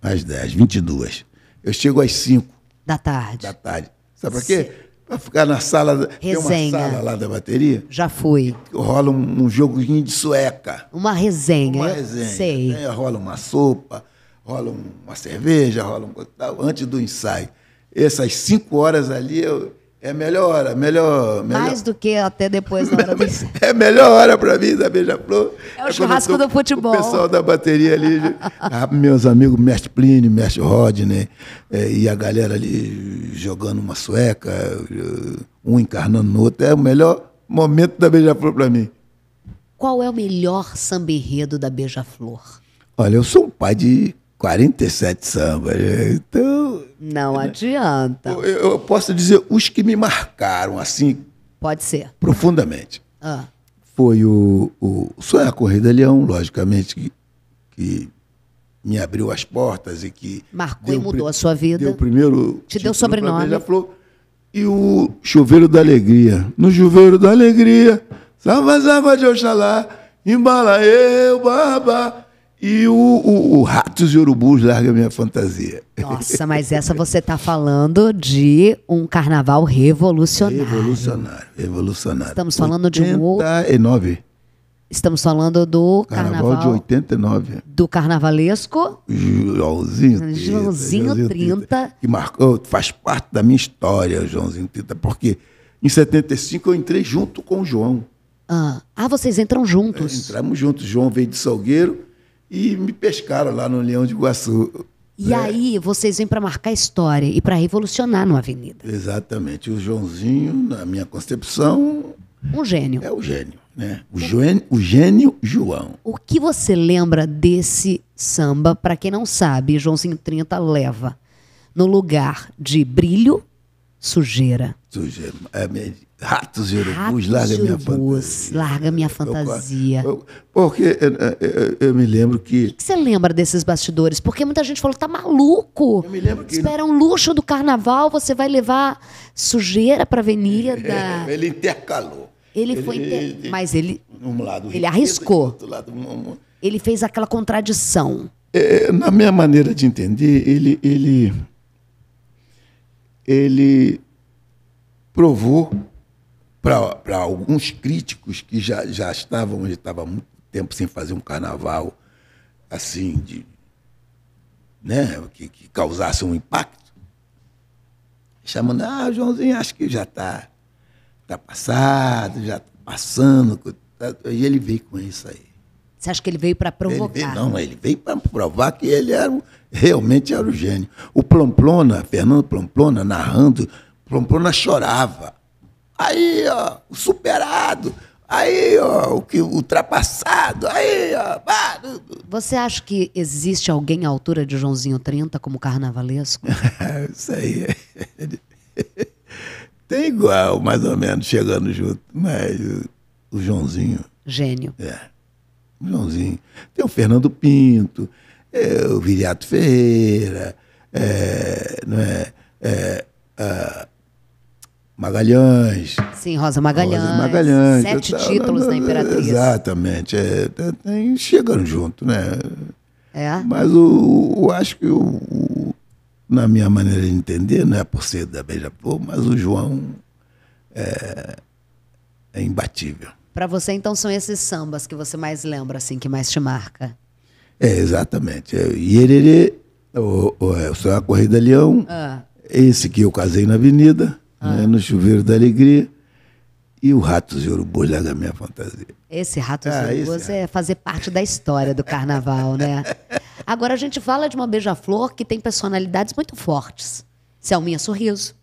Às 10, 22. Eu chego às 5. Da tarde. Da tarde. Sabe para quê? Para ficar na sala. Resenha. Tem uma sala lá da bateria. Já fui. Rola um, um joguinho de sueca. Uma resenha. Uma resenha. Sei. Né? Rola uma sopa, rola uma cerveja, rola um. Antes do ensaio. Essas cinco horas ali eu é melhor, melhor, melhor. Mais do que até depois da hora do... É melhor hora para mim da Beija-Flor. É o é churrasco do futebol. O pessoal da bateria ali, ah, meus amigos, mestre Plínio, mestre Rodney, é, e a galera ali jogando uma sueca, é, um encarnando no outro. É o melhor momento da Beija-Flor para mim. Qual é o melhor samba enredo da Beija-Flor? Olha, eu sou um pai de 47 sambas. Então. Não né? adianta. Eu, eu, posso dizer os que me marcaram, assim. Pode ser. Profundamente. Ah. Foi o, o Sonhar a corrida Leão, logicamente, que, que me abriu as portas e que. Marcou e mudou a sua vida. Deu primeiro. Te deu sobrenome. e o Chuveiro da Alegria. No Chuveiro da Alegria, salva, salva de Oxalá, embala eu, barba. E o, o, o, Ratos e Urubus Larga Minha Fantasia. Nossa, mas essa você está falando de um carnaval revolucionário. Revolucionário, revolucionário. Estamos falando 89. de um 89. Estamos falando do carnaval, carnaval de 89. Do carnavalesco. Joãozinho 30. Joãozinho 30. 30. Que marcou, faz parte da minha história, Joãozinho 30, porque em 75 eu entrei junto com o João. Ah, ah vocês entram juntos? Entramos juntos. João veio de Salgueiro e me pescaram lá no Leão de Iguaçu. E é. aí vocês vêm para marcar história e para revolucionar numa avenida. Exatamente. O Joãozinho, na minha concepção. Um gênio. É o gênio, né? O, gênio, o gênio João. O que você lembra desse samba? Para quem não sabe, Joãozinho 30 leva no lugar de brilho, sujeira. Sujeira. É, ratos e urubus, larga urubus, minha fantasia. Larga minha fantasia. Eu, eu, porque eu, eh, eh, eh, eu, me lembro que. O que você lembra desses bastidores? Porque muita gente falou: tá maluco. Eu me lembro que. Espera um luxo do carnaval, você vai levar sujeira a avenida. É, ele intercalou. Ele, ele foi. Inter... Ele, mas ele. Um lado ele arriscou. Lado, um... Ele fez aquela contradição. É, é, na minha maneira de entender, ele, ele ele provou para alguns críticos que já, já estavam, ele estava muito tempo sem fazer um carnaval assim, de, né, que, que causasse um impacto, chamando, ah, Joãozinho, acho que já está tá passado, já está passando. Tá, e ele veio com isso aí. Você acha que ele veio para provocar? Ele veio, não, ele veio para provar que ele era realmente era o gênio. O Plomplona, Fernando Plomplona, narrando, Plomplona chorava. Aí, ó, o superado. Aí, ó, o que ultrapassado. Aí, ó. Bah. Você acha que existe alguém à altura de Joãozinho 30 como carnavalesco? Isso aí. Tem igual, mais ou menos, chegando junto. Mas o Joãozinho. Gênio. É. Joãozinho. Tem o Fernando Pinto, é, o Viriato Ferreira, é, não é, é a Magalhães. Sim, Rosa Magalhães. Rosa Magalhães. Sete tal, títulos na Imperatriz. Exatamente. É, tem, tá, tá, chegando junto, né? É. Mas eu acho que o, na minha maneira de entender, não é por ser da Beija-Flor, mas o João é, é imbatível. Para você, então, são esses sambas que você mais lembra, assim, que mais te marca? É, exatamente. É, Iererê, o, o, é, o Sonho a Corrida Leão, ah. esse que eu casei na Avenida, ah. né, no Chuveiro da Alegria, e o Ratos e Urubus lá da minha fantasia. Esse Ratos ah, e Urubus é fazer parte da história do carnaval, né? Agora, a gente fala de uma beija-flor que tem personalidades muito fortes. Selminha Sorriso,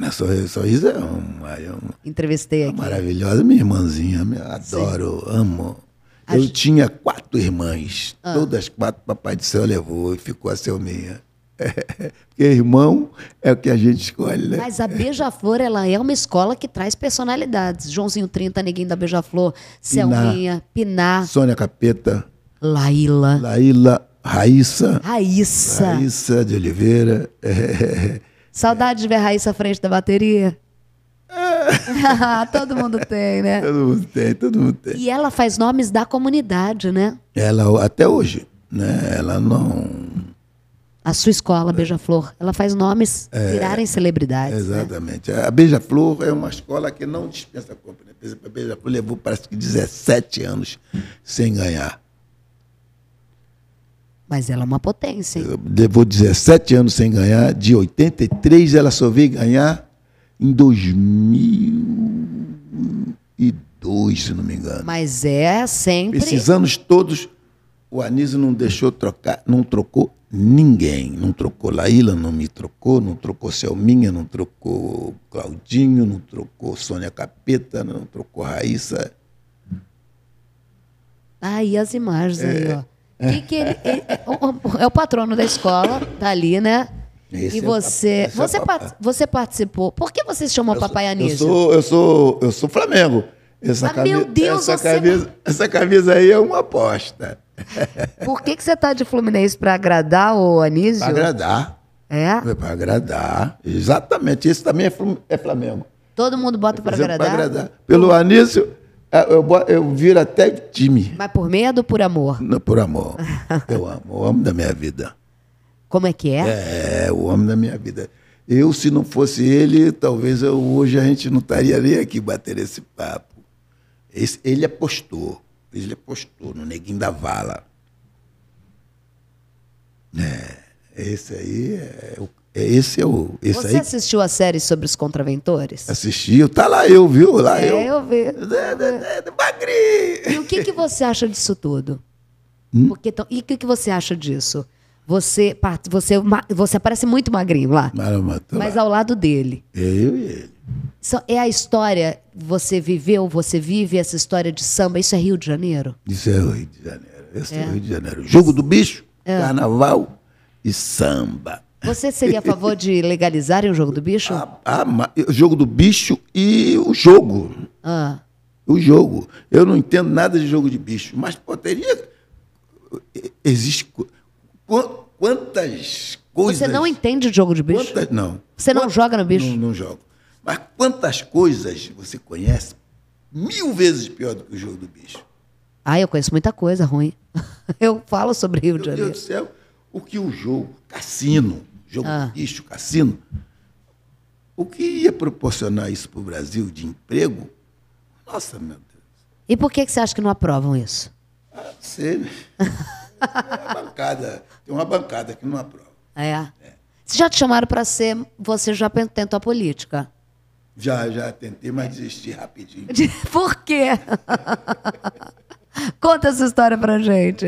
a Sorriso é uma, é uma Entrevistei uma aqui. maravilhosa, minha irmãzinha, adoro, Sim. amo. Eu tinha quatro irmãs, ah. todas quatro papai do céu levou e ficou a seu minha. É, porque irmão é o que a gente escolhe, né? Mas a Beija-Flor, ela é uma escola que traz personalidades. Joãozinho 30, Neguinho da Beija-Flor, Selminha, Pinar. Sônia Capeta. Laíla. Laíla, Raíssa. Raíssa. Raíssa de Oliveira. É, Saudade de ver a Raíssa à frente da bateria? É. todo mundo tem, né? Todo mundo tem, todo mundo tem. E ela faz nomes da comunidade, né? Ela, até hoje, né? Ela não. A sua escola, é. Beija-Flor, ela faz nomes é, virarem celebridades. Né? Exatamente. Né? A Beija-Flor é uma escola que não dispensa compra. Né? A Beija-Flor levou, parece que, 17 anos sem ganhar. Mas ela é uma potência. Eu Levou 17 anos sem ganhar. De 83, ela só veio ganhar em 2002, se não me engano. Mas é sempre. Esses anos todos, o Anísio não deixou trocar, não trocou ninguém. Não trocou Laíla, não me trocou, não trocou Selminha, não trocou Claudinho, não trocou Sônia Capeta, não trocou Raíssa. Aí ah, as imagens é... aí, ó. E que ele, ele é, é o patrono da escola, tá ali, né? Esse e é você, é, você, é você participou. Por que você se chamou eu Papai Anísio? Eu sou, eu sou, eu sou Flamengo. Essa ah, camisa, meu Deus, essa, você... camisa, essa camisa aí é uma aposta. Por que, que você tá de Fluminense para agradar o Anísio? Para agradar. É? é para agradar. Exatamente. Isso também é, é Flamengo. Todo mundo bota para agradar. Pra agradar. Pelo Anísio, é, eu, eu viro até time. Mas por medo ou por amor? Não, por amor. eu amo, o homem da minha vida. Como é que é? É, o homem da minha vida. Eu, se não fosse ele, talvez eu, hoje a gente não estaria nem aqui bater esse papo. Esse, ele apostou. Ele apostou no Neguinho da Vala. É, esse aí é o é, esse é o. Esse Você aí... assistiu a série sobre os contraventores? Assistiu. Tá lá eu, viu? Lá é, eu. eu vi. É, é, Magri! E o que, que você acha disso tudo? Hum? Porque, então, e o que, que você acha disso? Você, você, você aparece muito magrinho lá. mas lá. ao lado dele. Eu e ele. É a história, você viveu, você vive essa história de samba. Isso é Rio de Janeiro? Isso é Rio de Janeiro. Esse é, é Rio de Janeiro. Jogo do bicho, é. carnaval e samba. Você seria a favor de legalizarem o jogo do bicho? Ah, ah, o jogo do bicho e o jogo. Ah. O jogo. Eu não entendo nada de jogo de bicho, mas poderia. Existe. Quantas coisas. Você não entende de jogo de bicho? Quantas, não. Você não joga no bicho? Não, não jogo. Mas quantas coisas você conhece mil vezes pior do que o jogo do bicho? Ah, eu conheço muita coisa ruim. Eu falo sobre Rio de Janeiro. Meu Deus do céu o que o jogo, cassino, jogo ah. de bicho, cassino. O que ia proporcionar isso para o Brasil de emprego? Nossa, meu Deus. E por que, que você acha que não aprovam isso? Ah, sei, né? é bancada, tem uma bancada que não aprova. Ah, é. é. Se já te chamaram para ser, você já tentou a política? Já, já tentei, mas desisti rapidinho. Por quê? Conta essa história pra gente.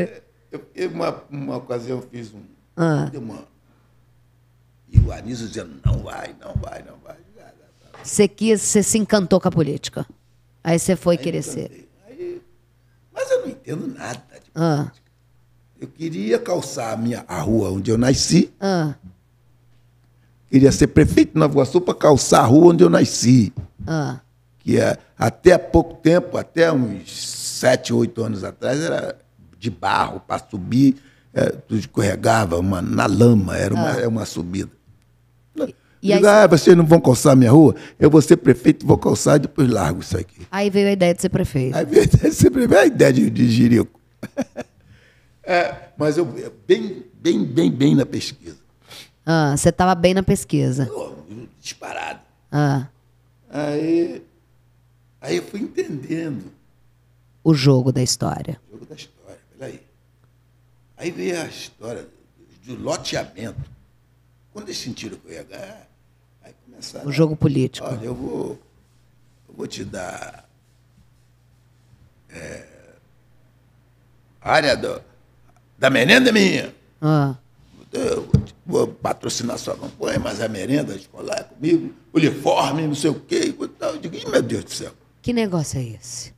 Eu, eu, uma, uma ocasião eu fiz um, ah. uma, e o Anísio dizendo, não vai, não vai, não vai. Você quis, você se encantou com a política. Aí você foi aí querer ser. Aí, mas eu não entendo nada de ah. política. Eu queria calçar a, minha, a rua onde eu nasci. Ah. Queria ser prefeito de Nova Iguaçu para calçar a rua onde eu nasci. Ah. Que é, até pouco tempo, até uns sete, oito anos atrás, era de barro para subir. É, tu escorregava uma, na lama, era uma, ah. uma subida. E Digo, aí, ah, vocês não vão calçar minha rua? Eu vou ser prefeito, vou calçar e depois largo isso aqui. Aí veio a ideia de ser prefeito. Aí veio a ideia de ser prefeito, a ideia de, de Jirico. é, mas eu bem, bem, bem, bem na pesquisa. Ah, você estava bem na pesquisa. Eu, disparado. Ah. Aí, aí eu fui entendendo. O jogo da história. O jogo da história, peraí. Aí veio a história do loteamento. Quando eles sentiram que eu ia ganhar, aí começaram. O jogo político. Olha, eu vou, eu vou te dar. É, a área do, da merenda é minha. Ah. Eu vou, vou patrocinar sua campanha, mas a merenda escolar é comigo, uniforme, não sei o quê. E tal. Eu digo, meu Deus do céu. Que negócio é esse?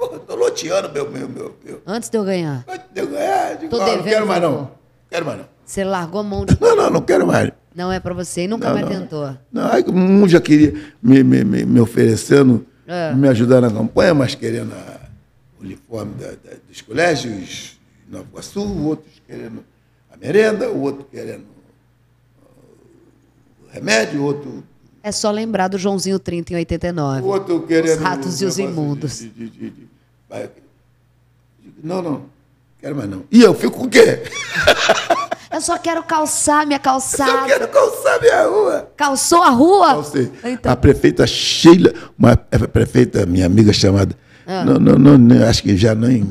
Eu tô loteando meu, meu, meu, meu. Antes de eu ganhar. Antes de eu ganhar, eu digo, não quero mais não. Quero mais não. Você largou a mão de. Não, não, não quero mais. Não é para você e nunca não, mais não. tentou. Não, aí é um já queria me, me, me, me oferecendo, é. me ajudar na campanha, mas querendo o uniforme da, da, dos colégios, Nova Iguaçu, outros querendo a merenda, o outro querendo uh, o remédio, outro. É só lembrar do Joãozinho 30 em 89. O outro querendo. Os ratos e os imundos. De, de, de, não, não, quero mais não. E eu fico com o quê? Eu só quero calçar minha calçada. Eu só quero calçar minha rua. Calçou a rua? Calcei. Então. A prefeita Sheila, uma é, a prefeita, minha amiga chamada, ah. não, não, não, acho que já nem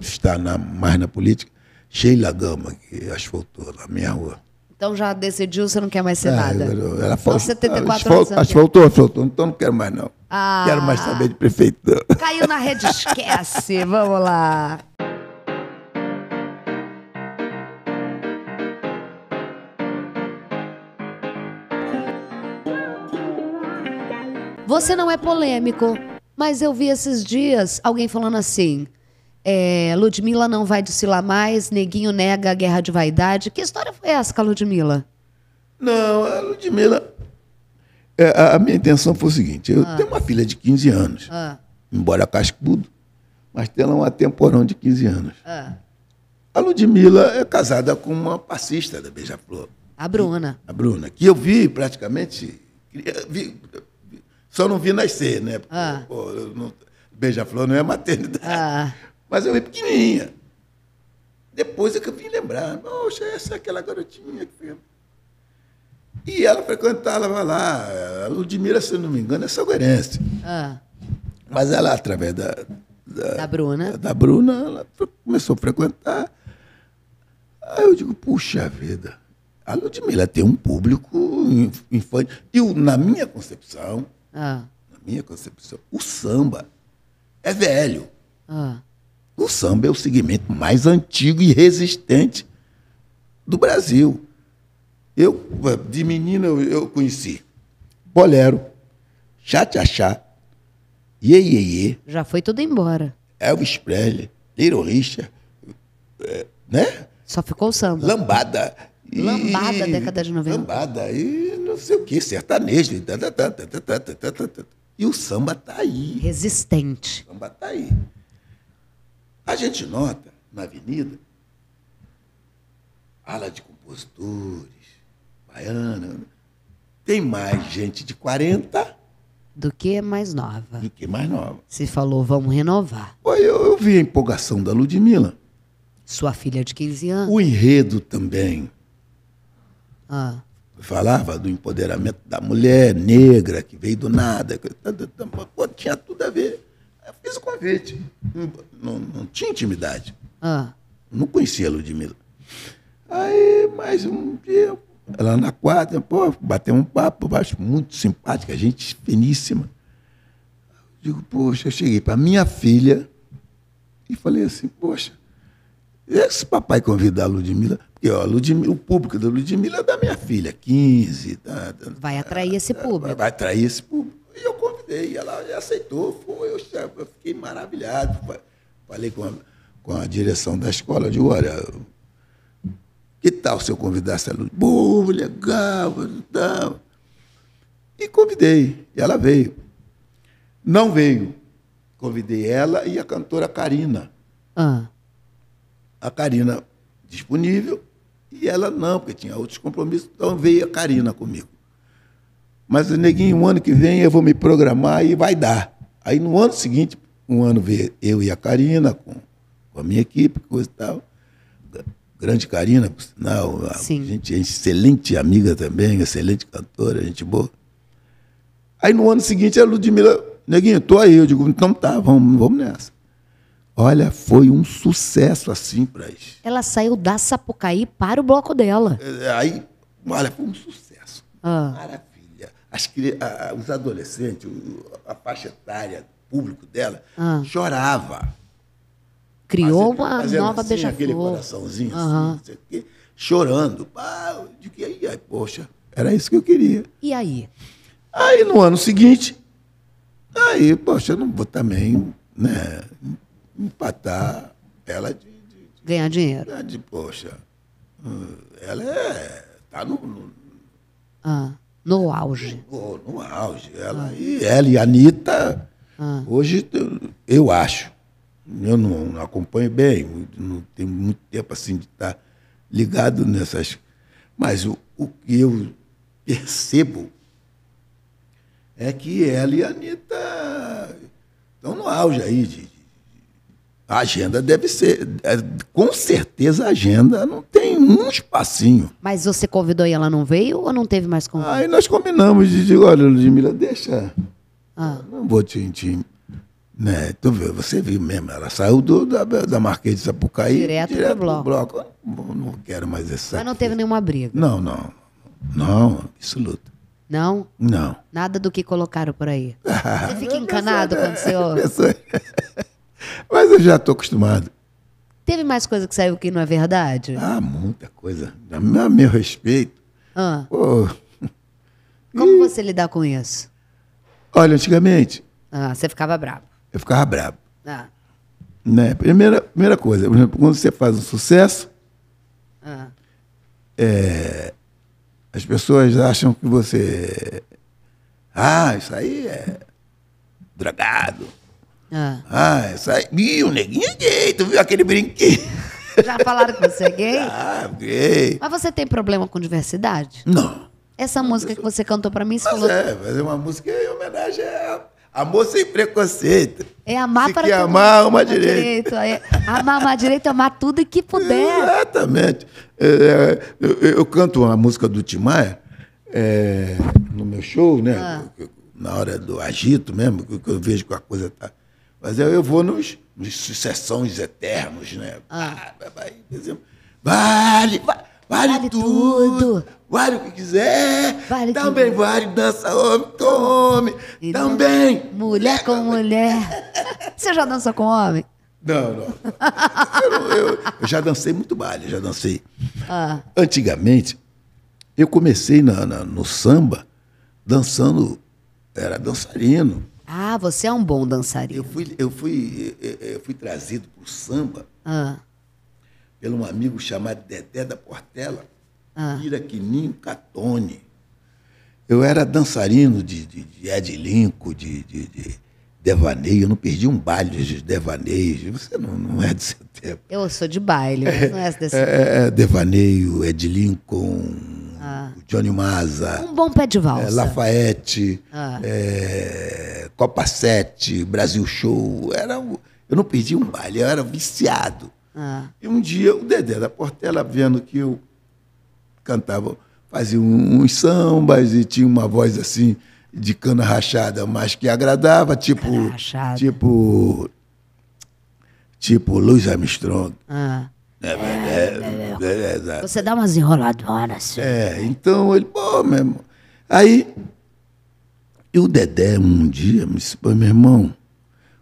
está na, mais na política, Sheila Gama, que asfaltou na minha rua. Então já decidiu, você não quer mais ser ah, nada. Eu, ela então falou, 74 asfalt, anos. Asfaltou, asfaltou, então não quero mais não. Ah, quero mais saber de ah. prefeito. Caiu na rede, esquece. Vamos lá. Você não é polêmico, mas eu vi esses dias alguém falando assim. É, Ludmilla não vai desfilar mais, Neguinho nega a guerra de vaidade. Que história foi essa com a Ludmilla? Não, a Ludmilla. É, a minha intenção foi o seguinte: eu ah. tenho uma filha de 15 anos, ah. embora cascudo, mas ela é atemporão de 15 anos. Ah. A Ludmilla é casada com uma passista da Beija-Flor. A Bruna. A Bruna, que eu vi praticamente. Vi, só não vi nascer, né? Ah. Beija-flor não é maternidade. Ah. Mas eu vi pequenininha. Depois é que eu vim lembrar. Poxa, essa é aquela garotinha que foi... E ela frequentava lá. A Ludmilla, se não me engano, é salgueirense. Ah. Mas ela, através da, da, da, Bruna. Da Bruna, ela começou a frequentar. Aí eu digo, puxa vida, a Ludmilla tem um público infantil. E na minha concepção, ah. Na minha concepção, o samba é velho. Ah. O samba é o segmento mais antigo e resistente do Brasil. Eu, de menina eu, eu conheci bolero, chá yeyeye. iê Já foi tudo embora. Elvis Presley, Little Richard, é, né? Só ficou o samba. Lambada, Lambada, e... década de 90. Lambada, e não sei o quê, sertanejo. E, tata, tata, tata, e o samba está aí. Resistente. O samba está aí. A gente nota na avenida ala de compositores, baiana. Tem mais gente de 40 do que mais nova. Do que mais nova. Se falou, vamos renovar. eu, eu vi a empolgação da Ludmilla. Sua filha de 15 anos. O enredo também. Ah. Falava do empoderamento da mulher negra, que veio do nada. Pô, tinha tudo a ver. Eu fiz o convite. Não, não, tinha intimidade. Ah. Não conhecia a Ludmilla. Aí, mais um dia, ela na quadra, pô, bateu um papo, acho muito simpática, gente finíssima. Digo, poxa, eu cheguei para minha filha e falei assim, poxa, esse papai convidar a Ludmilla, e, ó, Ludmilla, o público da Ludmilla é da minha filha, 15. Da, da, vai tá, atrair esse tá, público. Vai, vai, atrair esse público. E eu convidei, ela aceitou, foi, eu, eu fiquei maravilhado. Falei com a, com a direção da escola, eu digo, olha, que tal se eu convidasse a Ludmilla? Bom, legal, tal. E convidei, e ela veio. Não veio. Convidei ela e a cantora Karina. Ah. A Karina disponível, e ela não, porque tinha outros compromissos, então veio a Karina comigo. Mas, neguinho, um ano que vem eu vou me programar e vai dar. Aí no ano seguinte, um ano veio eu e a Karina, com, com a minha equipe, coisa e tal. Grande Karina, por sinal, a gente é excelente amiga também, excelente cantora, gente boa. Aí no ano seguinte a Ludmilla, neguinho, tô aí. Eu digo, então tá, vamos, vamos nessa. Olha, foi um sucesso assim, Praz. Ela saiu da Sapucaí para o bloco dela. É, aí, olha, foi um sucesso. Ah. Maravilha. As, ah, ah, os adolescentes, a faixa etária, o público dela, ah. chorava. Criou fazendo, uma fazendo nova assim, beija aquele coraçãozinho, uhum. assim, quê, chorando. Ah, de que aí, aí, poxa, era isso que eu queria. E aí? Aí, no ano seguinte, aí, poxa, eu não vou também, né? empatar ela de. de, de ganhar dinheiro. De, é, de, poxa, hum, ela é. tá no. no ah, no auge. No, no auge. Ela, ah. e, ela e a Anitta, ah. hoje, eu acho. Eu não, não, acompanho bem, não tenho muito tempo assim de estar tá ligado nessas. Mas o, o que eu percebo é que ela e a Anitta estão no auge aí de, a agenda deve ser. É, com certeza a agenda não tem um espacinho. Mas você convidou e ela não veio ou não teve mais convite? Aí nós combinamos de digo, olha, Ludmila, deixa. Ah. Não vou te, te né? Tu vê, você viu mesmo, ela saiu do, da, da Marquês de Sapucaí. Direto, direto pro bloco. bloco. Não, não quero mais essa. Mas não teve nenhuma briga? Não, não. Não, absoluto. Não? Não. Nada do que colocaram por aí. você fica encanado é, quando você é, ouve. Mas eu já estou acostumado. Teve mais coisa que saiu que não é verdade? Ah, muita coisa. A meu, respeito. Ah. Como e... você lidar com isso? Olha, antigamente. Ah, você ficava bravo. Eu ficava bravo. Ah. Né? Primeira, primeira coisa, por exemplo, quando você faz um sucesso, ah. é, as pessoas acham que você. Ah, isso aí é drogado. Ah, ah essa... Ih, o neguinho é gay, tu viu aquele brinquedo? Já falaram que você é gay? Ah, gay. Mas você tem problema com diversidade? Não. Essa não, música que você cantou pra mim, você mas falou... É, mas é uma música em homenagem a Amor sem preconceito. É amar Se para tudo. amar, ama direito. direito. É, amar, amar direito, amar tudo que puder. Exatamente. É, é eu, eu, canto uma música do Tim Maia é, no meu show, né? Ah. Na hora do agito mesmo, que eu vejo que a coisa está mas eu, eu vou nos, nos sucessões eternos, né? Ah. Vale, vale, vale tudo. tudo. Vale o que quiser. Vale Também tudo. vale dança homem com homem. E Também. Mulher com mulher. Você já dançou com homem? Não, não. eu, eu, eu, já dancei muito baile, já dancei. Ah. Antigamente, eu comecei na, na, no samba dançando, era dançarino. Ah, você é um bom dançarino. Eu fui, eu fui, eh, eh, eu fui trazido para o samba ah. pelo um amigo chamado Dedé da Portela, ah. Iraquininho Catone. Eu era dançarino de, de, de Ed de, de, de devaneio, eu não perdi um baile de devaneios. Você não, não é desse tempo. Eu sou de baile, mas não é desse é, é, é tempo. É, devaneio, Ed Lincoln, ah. Johnny Maza. Um bom pé de valsa. É, Lafayette, ah. é, Copa 7, Brasil Show. Era, eu não perdi um baile, eu era viciado. Ah. E um dia o Dedé da Portela, vendo que eu cantava, fazia uns sambas e tinha uma voz assim de cana rachada, mas que agradava, tipo. Tipo. Tipo Luiz Armstrong. Ah. Você dá umas enroladoras. É, então ele, pô, meu irmão. Aí, e o Dedé um dia me disse, pô, meu irmão,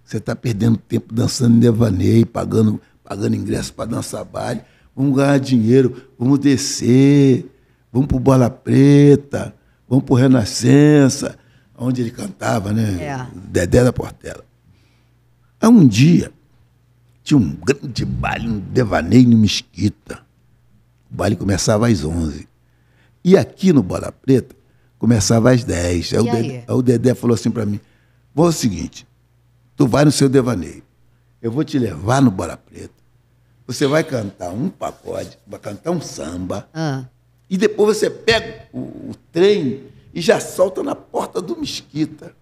você está perdendo tempo dançando devaneio, pagando, pagando ingresso para dançar baile. Vamos ganhar dinheiro, vamos descer, vamos pro Bola Preta, vamos pro Renascença, onde ele cantava, né? É. Dedé da Portela. Aí um dia, tinha um grande baile um Devaneio no Mesquita. O baile começava às 11. E aqui no Bola Preta, começava às 10. Aí o, Dedé, aí o Dedé falou assim para mim: Vou é o seguinte, tu vai no seu devaneio, eu vou te levar no Bola Preta, você vai cantar um pacote, vai cantar um samba, ah. e depois você pega o, o, trem e já solta na porta do Mesquita.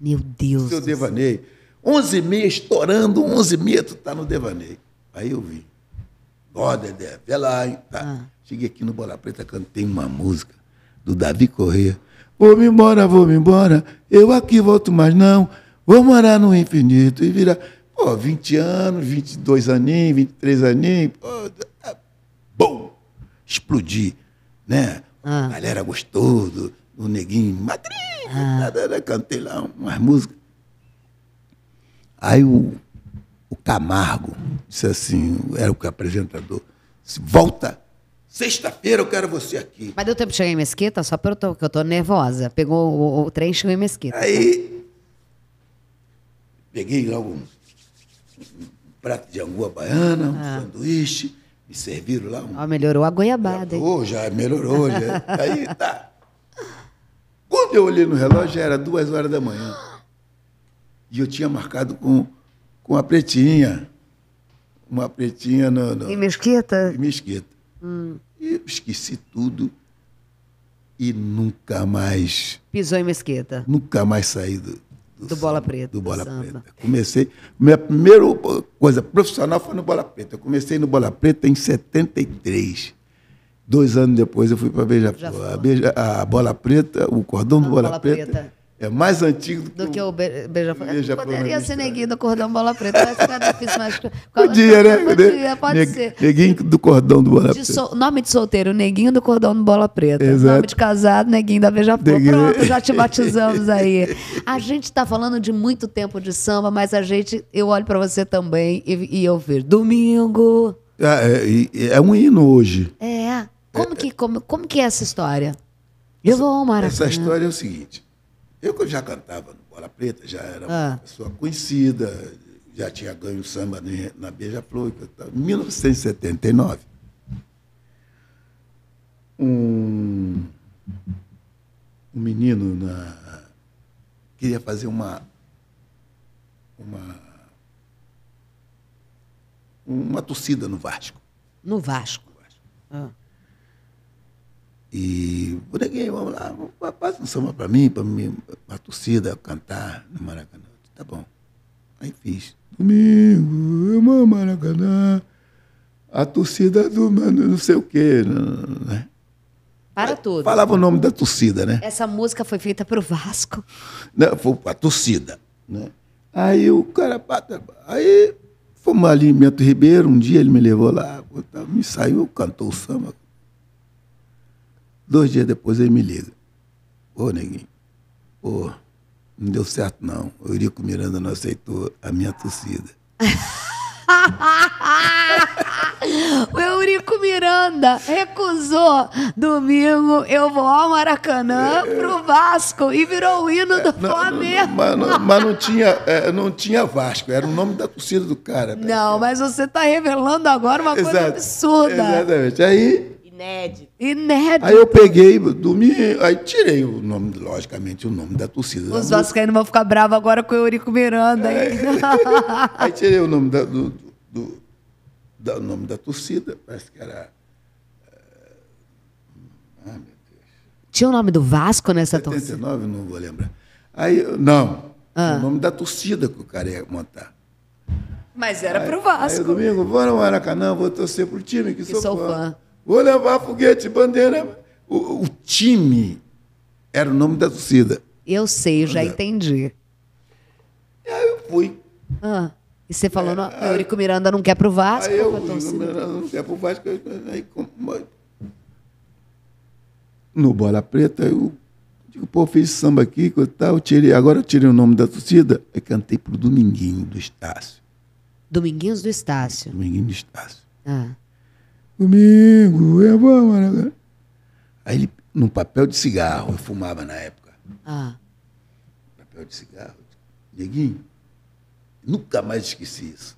Meu Deus. Seu Deus. devaneio. 11 e meia, estourando, 11 e meia, tu tá no devaneio. Aí eu vi. Ó, oh, Dedé, vê lá, hein? Tá. Ah. Cheguei aqui no Bola Preta, cantei uma música do Davi Corrêa. Vou-me embora, vou-me embora, eu aqui volto mais não, vou morar no infinito e virar... Pô, 20 anos, 22 aninhos, 23 aninhos, pô, tá bom, explodi, né? Ah. A galera gostou do, do neguinho, madrinha, ah. Tá, tá, tá, cantei lá umas músicas. Aí o, o Camargo disse assim, era o apresentador, disse, volta Sexta-feira eu quero você aqui. Mas deu tempo de chegar em Mesquita? Só porque eu, eu tô, nervosa. Pegou o, o, trem e chegou em Mesquita. Aí, peguei logo um, um prato de angua baiana, ah. um sanduíche, me serviram lá. Um, ah, melhorou a goiabada, melhorou, hein? Já melhorou, já. Aí, tá. Quando eu olhei no relógio, já era duas horas da manhã. E eu tinha marcado com, com a Pretinha. Uma Pretinha no, no... Mesquita? E Mesquita. Hum. E eu esqueci tudo e nunca mais. Pisou em Mesquita? Nunca mais saí do. Do, do Bola Preta. Do Bola do Preta. Comecei. Minha primeira coisa profissional foi no Bola Preta. Eu comecei no Bola Preta em 73. Dois anos depois eu fui para Beija-Flor. A, Beija, a Bola Preta, o cordão Não, do Bola, Bola Preta, Preta é mais antigo do, do que, que o be beija-flor. Beija Poderia ser né? neguinho do cordão bola preta, vai difícil, Podia, né? Podia, pode Neg ser. Neguinho do cordão do bola preta. So nome de solteiro, neguinho do cordão do bola preta. Exato. Nome de casado, neguinho da beija-flor. Pronto, já te batizamos aí. A gente está falando de muito tempo de samba, mas a gente, eu olho para você também e, e eu vejo. Domingo. Ah, é, é, é, um hino hoje. É. é. Como, é, que, como, como que é essa história? Eu vou ao Maracanã. Essa história é o seguinte. Eu já cantava no Bola Preta, já era ah. uma pessoa conhecida, já tinha ganho samba na Beija-Flor, em 1979. Um, um menino na, queria fazer uma, uma, uma torcida no Vasco. No Vasco. No Vasco. Ah. E, bonequinho, vamos lá, passa um samba para mim, para a torcida cantar no Maracanã. Tá bom. Aí fiz. Domingo, irmão Maracanã, a torcida do não sei o quê, né? né. Para tudo. Falava o nome da torcida, né? Essa música foi feita para o Vasco. Não, foi a torcida. Né? Aí o cara. Aí fomos ali em Mento Ribeiro, um dia ele me levou lá, me saiu, cantou o samba. Dois dias depois ele me liga. Ô, neguinho, pô, não deu certo não. O Eurico Miranda não aceitou a minha torcida. o Eurico Miranda recusou domingo, eu vou ao Maracanã é, pro Vasco e virou o hino do é, não, Flamengo. Não, não, mas, mas, não, tinha, é, não tinha Vasco, era o nome da torcida do cara. Não, mas você tá revelando agora uma Exato, coisa absurda. Exatamente. Aí Inédito. Inédito. Aí eu peguei, dormi, aí tirei o nome, logicamente, o nome da torcida. Os vascaínos vão ficar bravos agora com o Eurico Miranda. É. Aí. aí tirei o nome da, do, do, do, nome da torcida, parece que era... Ah, meu Deus. Tinha o nome do Vasco nessa 79, torcida? 79, não vou lembrar. Aí, não, ah. o nome da torcida que o cara ia montar. Mas era aí, pro Vasco. Aí, domingo, vou no Maracanã, vou torcer pro time que, que sou, sou fã. fã. Vou levar foguete, bandeira. O, o time era o nome da torcida. Eu sei, eu já entendi. E aí eu fui. Ah, e você falou, é, não, Eurico Miranda não quer pro Vasco? Aí eu, Eurico Miranda não quer pro Vasco. Aí, como no Bola Preta, eu digo, pô, fiz samba aqui, tal, tirei, agora eu tirei o nome da torcida. Eu cantei pro Dominguinho do Estácio. Dominguinhos do Estácio? Dominguinho do Estácio. Ah. Domingo, eu é vou, mano. Aí ele, num papel de cigarro, eu fumava na época. Ah. Papel de cigarro. Neguinho, nunca mais esqueci isso.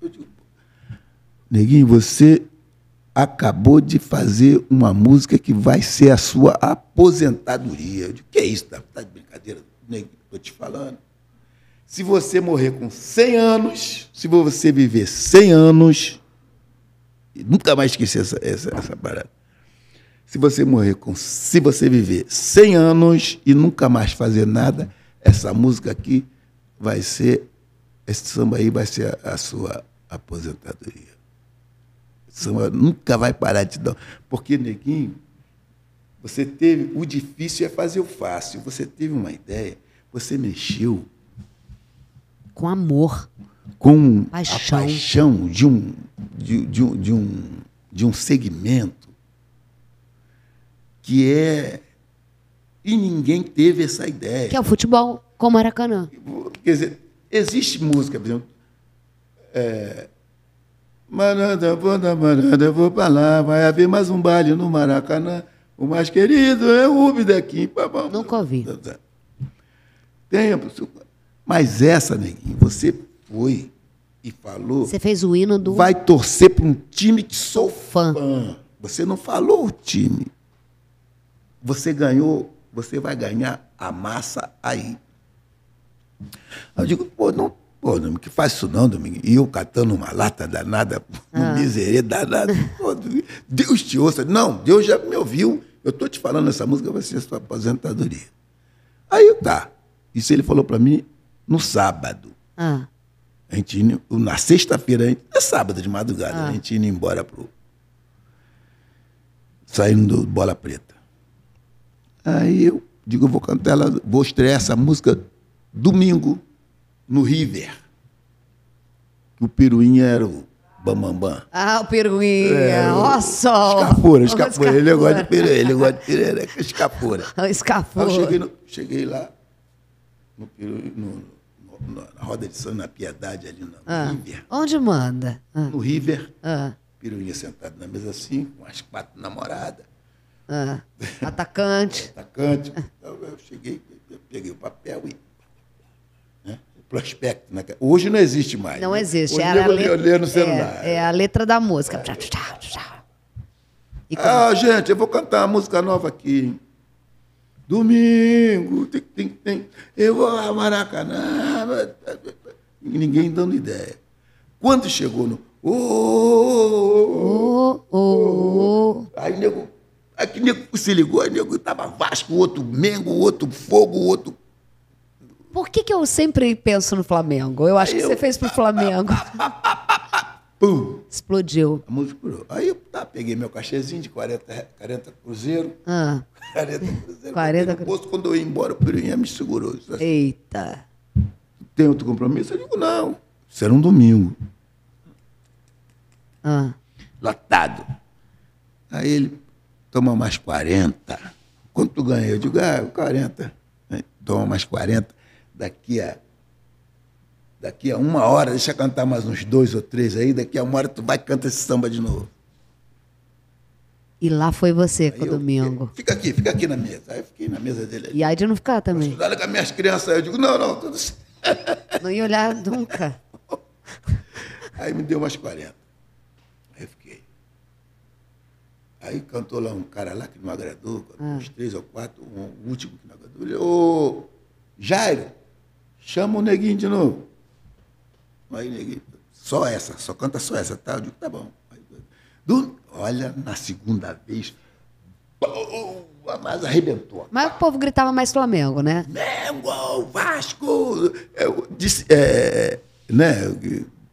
Eu digo, Neguinho, você acabou de fazer uma música que vai ser a sua aposentadoria. Eu digo, que é isso? Tá, tá de brincadeira? Neguinho, tô te falando. Se você morrer com 100 anos, se você viver 100 anos, Nunca mais esqueci essa, essa, essa parada. Se você morrer com. Se você viver 100 anos e nunca mais fazer nada, essa música aqui vai ser. Esse samba aí vai ser a, a sua aposentadoria. Esse samba nunca vai parar de dar. Porque, neguinho, você teve. O difícil é fazer o fácil. Você teve uma ideia, você mexeu. Com amor com paixão. a paixão de um, de, de, um, de, um, de um segmento que é. E ninguém teve essa ideia. Que é o futebol com Maracanã. Quer dizer, existe música, por exemplo. É, Maranda, vou da Maranda, vou para lá, vai haver mais um baile no Maracanã. O mais querido é o Ubi daqui. Nunca ouvi. Tem, mas essa, neguinho, você foi e falou. Você fez o hino do. Vai torcer para um time que sou fã. fã. Você não falou o time. Você ganhou, você vai ganhar a massa aí. Eu digo, pô, não, pô, não que faz isso não, Domingo. E eu catando uma lata danada, um ah. miserê danado. Pô, Deus te ouça. Não, Deus já me ouviu. Eu estou te falando essa música, vai ser sua aposentadoria. Aí tá. Isso ele falou para mim no sábado. Ah. A gente indo, na sexta-feira, é sábado de madrugada, ah. a gente indo embora pro. Saindo do Bola Preta. Aí eu digo, eu vou cantar ela, vou estrear essa música domingo no River. O Piruinha era o Bambambam. Bam, bam. Ah, o Piruinha. É, Ó só. Escapura, escapura. ele é gosta de piruinha, ele é gosta de piruinha, é escapura. escapura. Aí eu cheguei, no, cheguei lá no, no, na Roda de na Piedade, ali no ah, River. Onde manda? Ah, no River. Ah. Piruinha sentado na mesa assim, com as quatro namoradas. Ah, atacante. atacante. Então, eu cheguei, eu peguei o papel e. Né, prospecto. Né, hoje não existe mais. Não né? existe. Hoje era eu letra, ler no celular. É, é, a letra da música. É. Ah, gente, eu vou cantar uma música nova aqui. Domingo, tem, tem, tem. Eu vou lá, Maracanã. Ninguém dando ideia. Quando chegou no. Oh, oh, oh, Aí nego. Aqui nego se ligou, aí nego tava Vasco, outro Mengo, outro Fogo, outro. Por que, que eu sempre penso no Flamengo? Eu acho aí que eu... você fez pro Flamengo. Pum. Explodiu. A música explodiu. Aí peguei meu cachezinho de 40, 40 cruzeiro. Ah. 40 cruzeiro. 40 cruzeiro. Bolso, quando eu ia embora, o Peruinha me segurou. Assim, Eita. Tem outro compromisso? Eu digo, não. Isso era um domingo. Ah. Lotado. Aí ele, toma mais 40. Quanto tu ganha? Eu digo, ah, 40. Aí, toma mais 40. Daqui a daqui a uma hora, deixa eu cantar mais uns dois ou três aí, daqui a uma hora tu vai cantar esse samba de novo. E lá foi você com o domingo. Fiquei, fica aqui, fica aqui na mesa. Aí eu fiquei na mesa dele. E aí de não ficar também. olha com as minhas crianças. Aí eu digo, não, não, tudo Não ia olhar nunca. aí me deu umas 40. Aí eu fiquei. Aí cantou lá um cara lá que não agradou, ah. uns três ou quatro, um, o último que não agradou. Ele, ô, Jairo, chama o neguinho de novo. Aí o neguinho, só essa, só canta só essa, tá? Eu digo, tá bom. Aí, do, Olha, na segunda vez, mas arrebentou. Mas o povo gritava mais Flamengo, né? Flamengo, Vasco! Eu disse, é, né?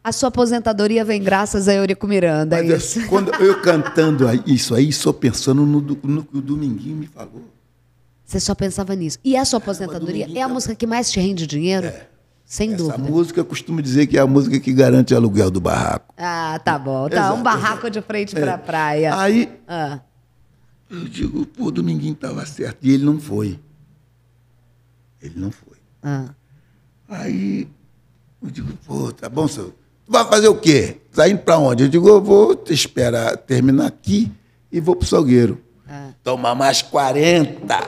A sua aposentadoria vem graças a Eurico Miranda. Mas, é isso. Quando eu cantando isso aí, só pensando no, no que o Dominguinho me falou. Você só pensava nisso. E a sua é, apresentadoria é a música que mais te rende dinheiro? É. Sem dúvida. Essa música, eu costumo dizer que é a música que garante aluguel do barraco. Ah, tá bom. Tá, exato, um barraco exato. de frente para a é. praia. Aí, ah. eu digo, pô, o Dominguinho estava certo. E ele não foi. Ele não foi. Ah. Aí, eu digo, pô, tá bom, senhor. Tu vai fazer o quê? Tá indo para onde? Eu digo, eu vou te esperar terminar aqui e vou pro Salgueiro. Ah. Toma mais 40.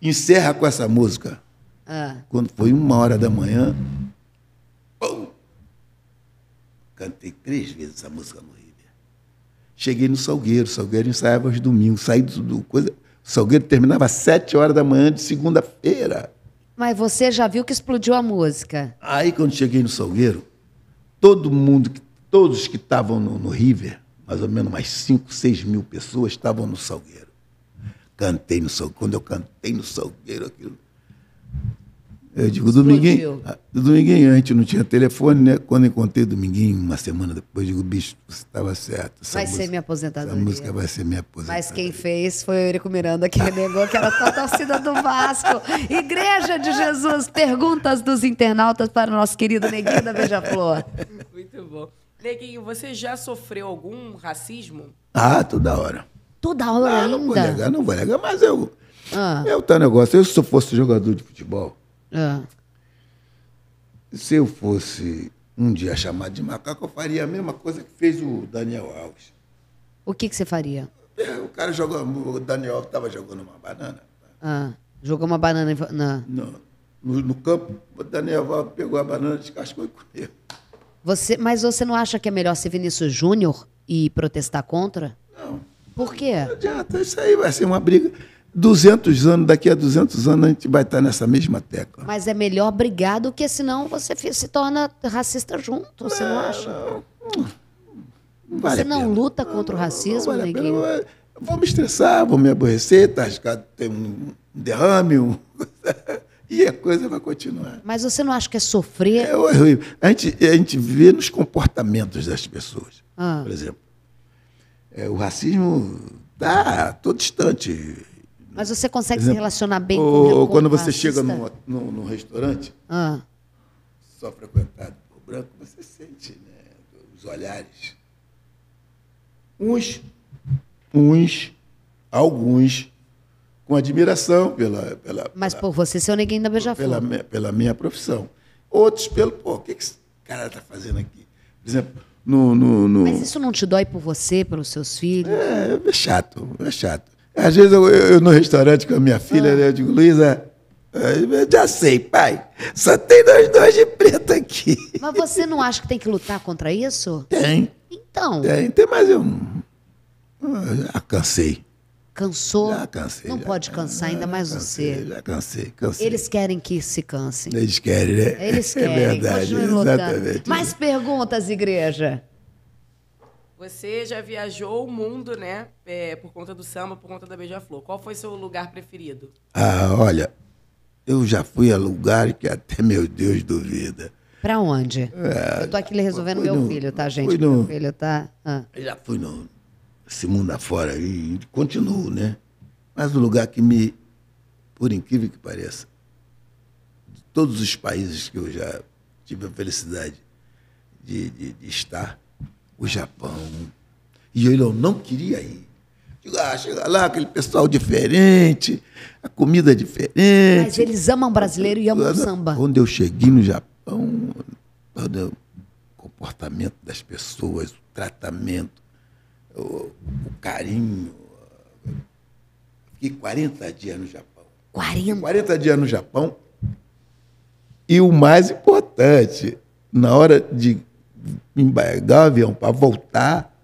Encerra com essa música. Ah. Quando foi uma hora da manhã, pum, cantei três vezes a música no River. Cheguei no Salgueiro, o Salgueiro ensaiava aos domingos, saí do, do coisa, o Salgueiro terminava às sete horas da manhã de segunda-feira. Mas você já viu que explodiu a música? Aí quando cheguei no Salgueiro, todo mundo, todos que estavam no, no River, mais ou menos mais cinco, seis mil pessoas estavam no Salgueiro. Cantei no Salgueiro. Quando eu cantei no Salgueiro, aquilo. Eu digo, Dominguinho, ah, Dominguinho, a gente não tinha telefone, né? Quando encontrei Dominguinho, uma semana depois, digo, bicho, você estava certo. vai música, ser minha aposentadoria. A música vai ser minha aposentadoria. Mas quem fez foi o Eurico Miranda, que negou que era a torcida do Vasco. Igreja de Jesus, perguntas dos internautas para o nosso querido Neguinho da Beija-Flor. Muito bom. Neguinho, você já sofreu algum racismo? Ah, toda hora. Toda hora ah, ainda? Não vou negar, não vou negar, mas eu... Ah. Eu é tá negócio, eu se eu fosse jogador de futebol é. Se eu fosse um dia chamado de macaco, eu faria a mesma coisa que fez o Daniel Alves. O que, que você faria? É, o cara jogou, o Daniel estava jogando uma banana. Ah, jogou uma banana na... no, no, no campo, o Daniel Alves pegou a banana, descascou e comeu. Você, mas você não acha que é melhor ser Vinícius Júnior e protestar contra? Não. Por quê? Não adianta, isso aí vai ser uma briga. 200 anos, daqui a 200 anos, a gente vai estar nessa mesma tecla. Mas é melhor brigar do que senão você se torna racista junto, você não acha? Não. Não vale você não luta contra o racismo, vale Neguinho? Vou me estressar, vou me aborrecer, tá arriscado ter um derrame, um... e a coisa vai continuar. Mas você não acha que é sofrer? É horrível. A gente, a gente vê nos comportamentos das pessoas. Ah. Por exemplo, é, o racismo está todo instante mas você consegue exemplo, se relacionar bem com o Ou quando você chega num, num, num restaurante, ah. só frequentado por branco, você sente né, os olhares. Uns, uns, alguns, com admiração pela. pela Mas pela, por você ser o neguinho da Beija-Flor. Pela, minha, pela minha profissão. Outros pelo, pô, o que, que esse cara está fazendo aqui? Por exemplo, no, no, no... Mas isso não te dói por você, pelos seus filhos? É, é chato, é chato. Às vezes eu, eu, eu, no restaurante com a minha filha, ah. eu digo, Luísa, eh, eu já sei, pai, só tem nós dois de preto aqui. Mas você não acha que tem que lutar contra isso? Tem. Então. Tem, tem mas eu. eu já cansei. Cansou? Já cansei. Não já, pode cansar, já, ainda mais cansei, você. Já cansei, cansei. Eles querem que se cansem. Eles querem, né? Eles é querem. É verdade. Continue lutando. Mais perguntas, igreja? Você já viajou o mundo, né? É, por conta do samba, por conta da Beija-Flor. Qual foi seu lugar preferido? Ah, olha, eu já fui a lugar que até meu Deus duvida. Pra onde? É, eu tô aqui resolvendo meu no, filho, tá, gente? No, meu filho tá. Ah. Já fui no esse mundo afora e continuo, né? Mas o lugar que me, por incrível que pareça, de todos os países que eu já tive a felicidade de, de, de estar, o Japão. E eu não queria ir. Digo, ah, chega lá, aquele pessoal diferente, a comida é diferente. Mas eles amam brasileiro e amam samba. Quando eu cheguei no Japão, o comportamento das pessoas, o tratamento, o, o carinho. Fiquei 40 dias no Japão. 40? 40 dias no Japão. E o mais importante, na hora de embargar o avião para voltar,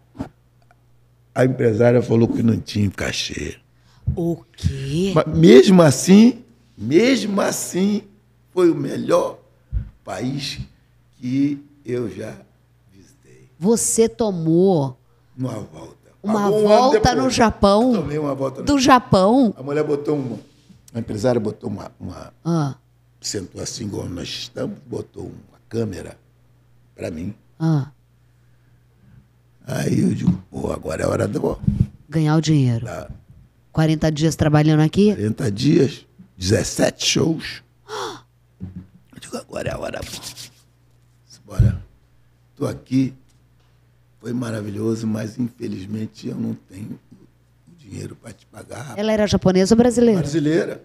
a empresária falou que não tinha cachê. O quê? Mas mesmo assim, mesmo assim, foi o melhor país que eu já visitei. Você tomou uma volta. Uma volta no Japão? Eu tomei uma volta no Do Japão? A mulher botou uma. A empresária botou uma. uma ah. Sentou assim, como nós estamos, botou uma câmera para mim. Ah. Aí eu digo, pô, agora é hora de ganhar o dinheiro. Tá. 40 dias trabalhando aqui? 40 dias, 17 shows. Ah. Eu digo, agora é a hora. Bora. Tô aqui. Foi maravilhoso, mas infelizmente eu não tenho dinheiro para te pagar. Ela era japonesa ou brasileira? Brasileira.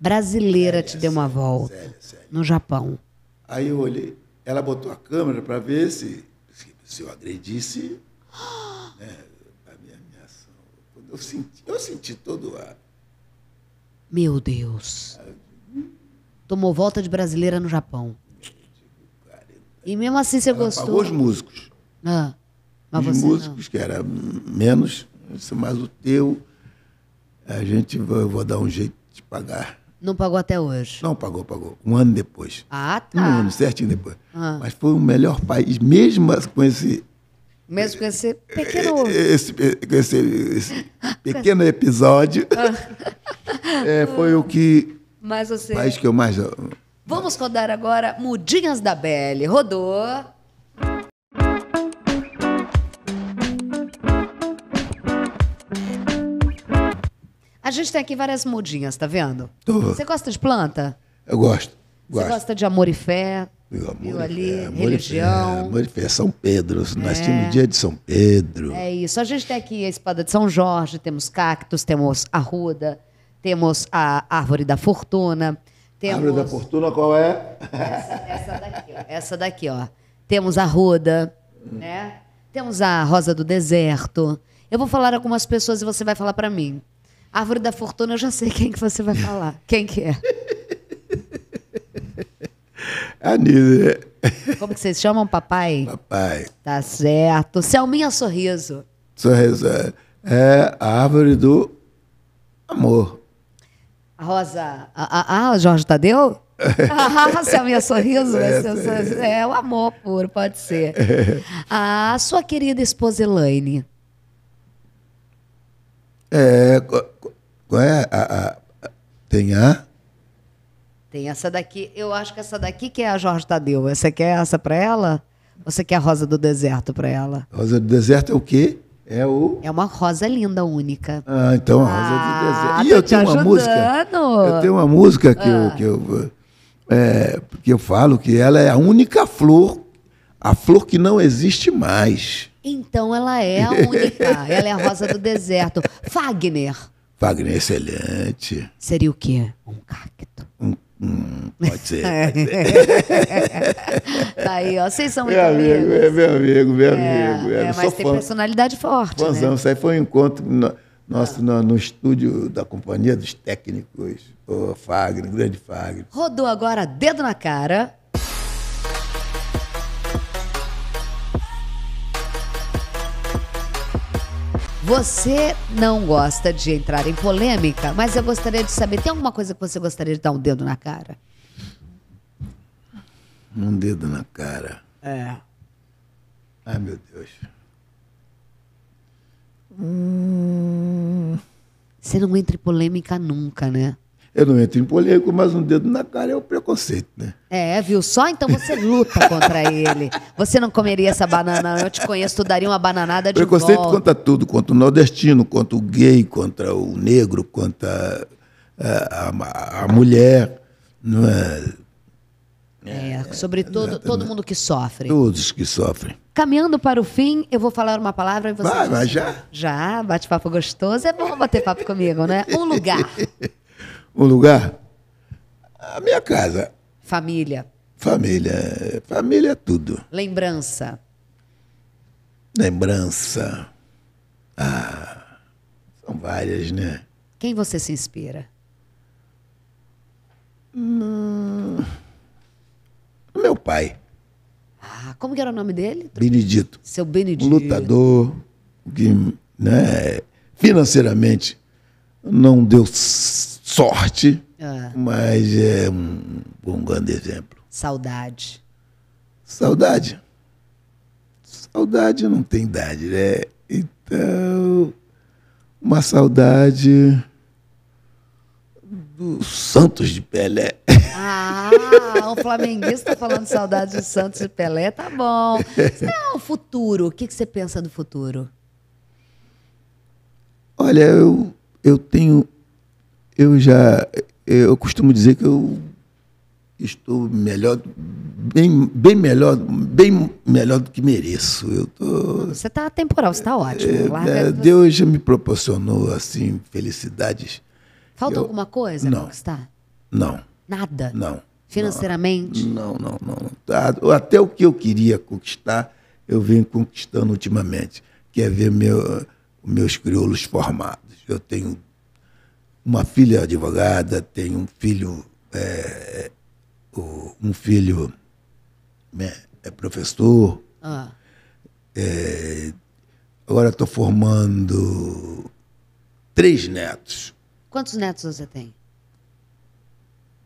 Brasileira Célia, te deu uma volta. Célia, Célia. No Japão. Aí eu olhei, ela botou a câmera para ver se, se, se, eu agredisse né, a minha Quando Eu senti, eu senti todo a. Meu Deus. Tomou volta de brasileira no Japão. E mesmo assim você ela gostou? Pagou os músicos. Ah, os músicos, não. que era menos, mais o teu, a gente eu vou dar um jeito de pagar. Não pagou até hoje? Não pagou, pagou. Um ano depois. Ah, tá. Um ano, certinho depois. Ah. Mas foi o melhor país, mesmo com esse. Mesmo com esse pequeno. Eh, eh, eh, esse, esse, esse pequeno episódio. Ah. é, foi o que. mais você. O país que eu mais. Vamos rodar agora Mudinhas da Belle. Rodou. A gente tem aqui várias mudinhas, tá vendo? Tô. Você gosta de planta? Eu gosto. gosto. Você gosta de amor e fé? Amor viu e ali, fé, amor religião. E fé, amor e fé, São Pedro. É. Nós tínhamos dia de São Pedro. É isso. A gente tem aqui a espada de São Jorge, temos cactos, temos arruda, temos a árvore da fortuna. Temos... Árvore da fortuna qual é? Essa, essa daqui, ó. Essa daqui, ó. Temos a arruda, hum. né? Temos a rosa do deserto. Eu vou falar algumas pessoas e você vai falar para mim. Árvore da Fortuna, eu já sei quem que você vai falar. Quem que é? Anísia. Como que vocês chamam, papai? Papai. Tá certo. Selminha Sorriso. Sorriso. É, é a árvore do amor. A Rosa. Ah, Jorge Tadeu? ah, Selminha Sorriso? É, é, é, é. é, o amor puro, pode ser. A sua querida esposa Elaine. É, qual é a, a, tem a? Tem essa daqui. Eu acho que essa daqui que é a Jorge Tadeu. Você quer essa para ela? Ou você quer a Rosa do Deserto para ela? Rosa do Deserto é o quê? É o. É uma rosa linda, única. Ah, então a rosa ah, do deserto. E eu tenho te uma música. Eu tenho uma música que ah. eu, que, eu, é, que eu falo que ela é a única flor, a flor que não existe mais. Então ela é a única, ela é a rosa do deserto. Fagner. Fagner, excelente. Seria o quê? Um cacto. Um Hum, pode ser. Pode ser. tá aí, ó. Vocês são meu muito amigo, amigos. É meu amigo, meu é, amigo. É, mas tem fã. personalidade forte. Né? Fãzão. Né? Isso aí foi um encontro no, nosso no, no, estúdio da Companhia dos Técnicos. O Fagner, o grande Fagner. Rodou agora dedo na cara. Você não gosta de entrar em polêmica, mas eu gostaria de saber: tem alguma coisa que você gostaria de dar um dedo na cara? Um dedo na cara. É. Ai, meu Deus. Hum... Você não entra em polêmica nunca, né? Eu não entro em polêmico, mas um dedo na cara é o preconceito, né? É, viu só? Então você luta contra ele. Você não comeria essa banana, eu te conheço, tu daria uma bananada de Preconceito volta. contra tudo, contra o nordestino, contra o gay, contra o negro, contra é, a, a, a mulher, não é? É, sobre todo, todo mundo que sofre. Todos que sofrem. Caminhando para o fim, eu vou falar uma palavra e você. Vai, vai já? Já, bate-papo gostoso. É bom bater papo comigo, né? Um lugar. um lugar? A minha casa. Família. Família. Família é tudo. Lembrança. Lembrança. Ah, são várias, né? Quem você se inspira? Hum, meu pai. Ah, como que era o nome dele? Benedito. Seu Benedito. Lutador, que né, financeiramente não deu sorte, ah. mas é um, um grande exemplo. Saudade. Saudade. Saudade não tem idade, né? Então, uma saudade do Santos de Pelé. Ah, um flamenguista falando saudade do Santos de Pelé, tá bom. Não, é futuro, o que, que você pensa do futuro? Olha, eu, eu tenho eu já eu costumo dizer que eu estou melhor, bem, bem melhor, bem melhor do que mereço. Eu tô, você está temporal, você está ótimo. É, é Deus já me proporcionou assim felicidades. Falta eu, alguma coisa? Não. Está? Não. Nada. Não. Financeiramente? Não, não, não, não. Ah, até o que eu queria conquistar, eu venho conquistando ultimamente, quer é ver meu, meus crioulos formados. Eu tenho uma filha advogada, tem um filho, é, um filho né, é professor. Ah. É, agora estou formando três netos. Quantos netos você tem?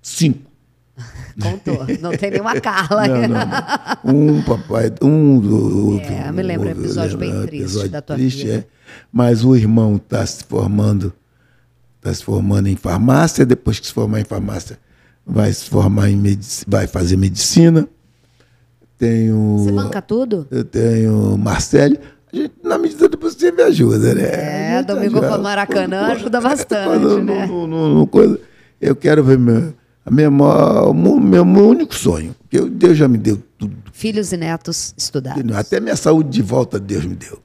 Cinco. Contou, não tem nenhuma Carla. Não, não, não. Um papai, um do É, me lembro, é um episódio bem é triste episódio da tua triste, vida. É. Mas o irmão está se formando está se formando em farmácia, depois que se formar em farmácia, vai se formar em medici, vai fazer medicina. Tenho. Você banca tudo? Eu tenho Marcelo A gente, na medida do possível, ajuda, né? É, domingo para Maracanã quando, ajuda bastante. Quando, né? no, no, no, coisa, eu quero ver meu, a minha maior, meu, meu único sonho. Eu, Deus já me deu tudo. Filhos e netos estudados. Até minha saúde de volta Deus me deu.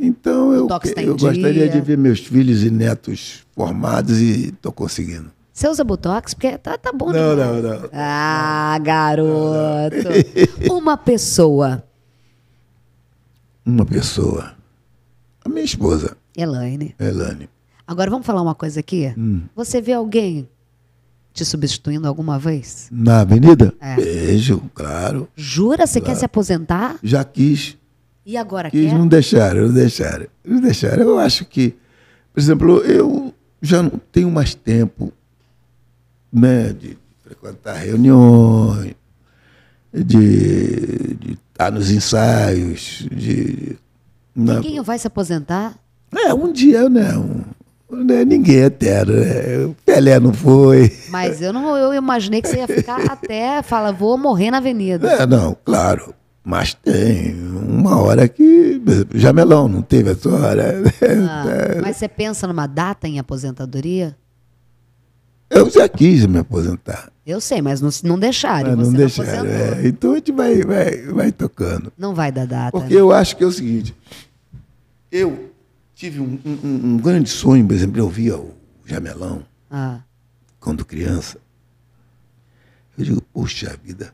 Então eu, eu gostaria de ver meus filhos e netos formados e estou conseguindo. Você usa Botox? Porque tá, tá bom não, né? demais. Não, não, não. Ah, garoto. não. Uma pessoa. Uma pessoa. A minha esposa. Elaine. Elaine. Agora vamos falar uma coisa aqui? Hum. Você vê alguém te substituindo alguma vez? Na avenida? É. Beijo, claro. Jura? Você claro. quer se aposentar? Já quis. E agora que eles não deixaram, não deixaram. Não deixaram. Eu acho que, por exemplo, eu já não tenho mais tempo né, de frequentar reuniões, de, de estar nos ensaios, de. Na... Né. Ninguém vai se aposentar? É, um dia não. Né, né? Ninguém é eterno. Né? Pelé não foi. Mas eu não eu imaginei que você ia ficar até fala, vou morrer na avenida. É, não, claro. Mas tem uma hora que. Jamelão, não teve essa hora. Ah, é. mas você pensa numa data em aposentadoria? Eu já quis me aposentar. Eu sei, mas não, não deixaram. Mas não deixaram. Não é. Então a gente vai, vai, vai tocando. Não vai dar data. Porque né? eu acho que é o seguinte: eu tive um, um, um grande sonho, por exemplo, eu via o Jamelão ah. quando criança. Eu digo, puxa vida,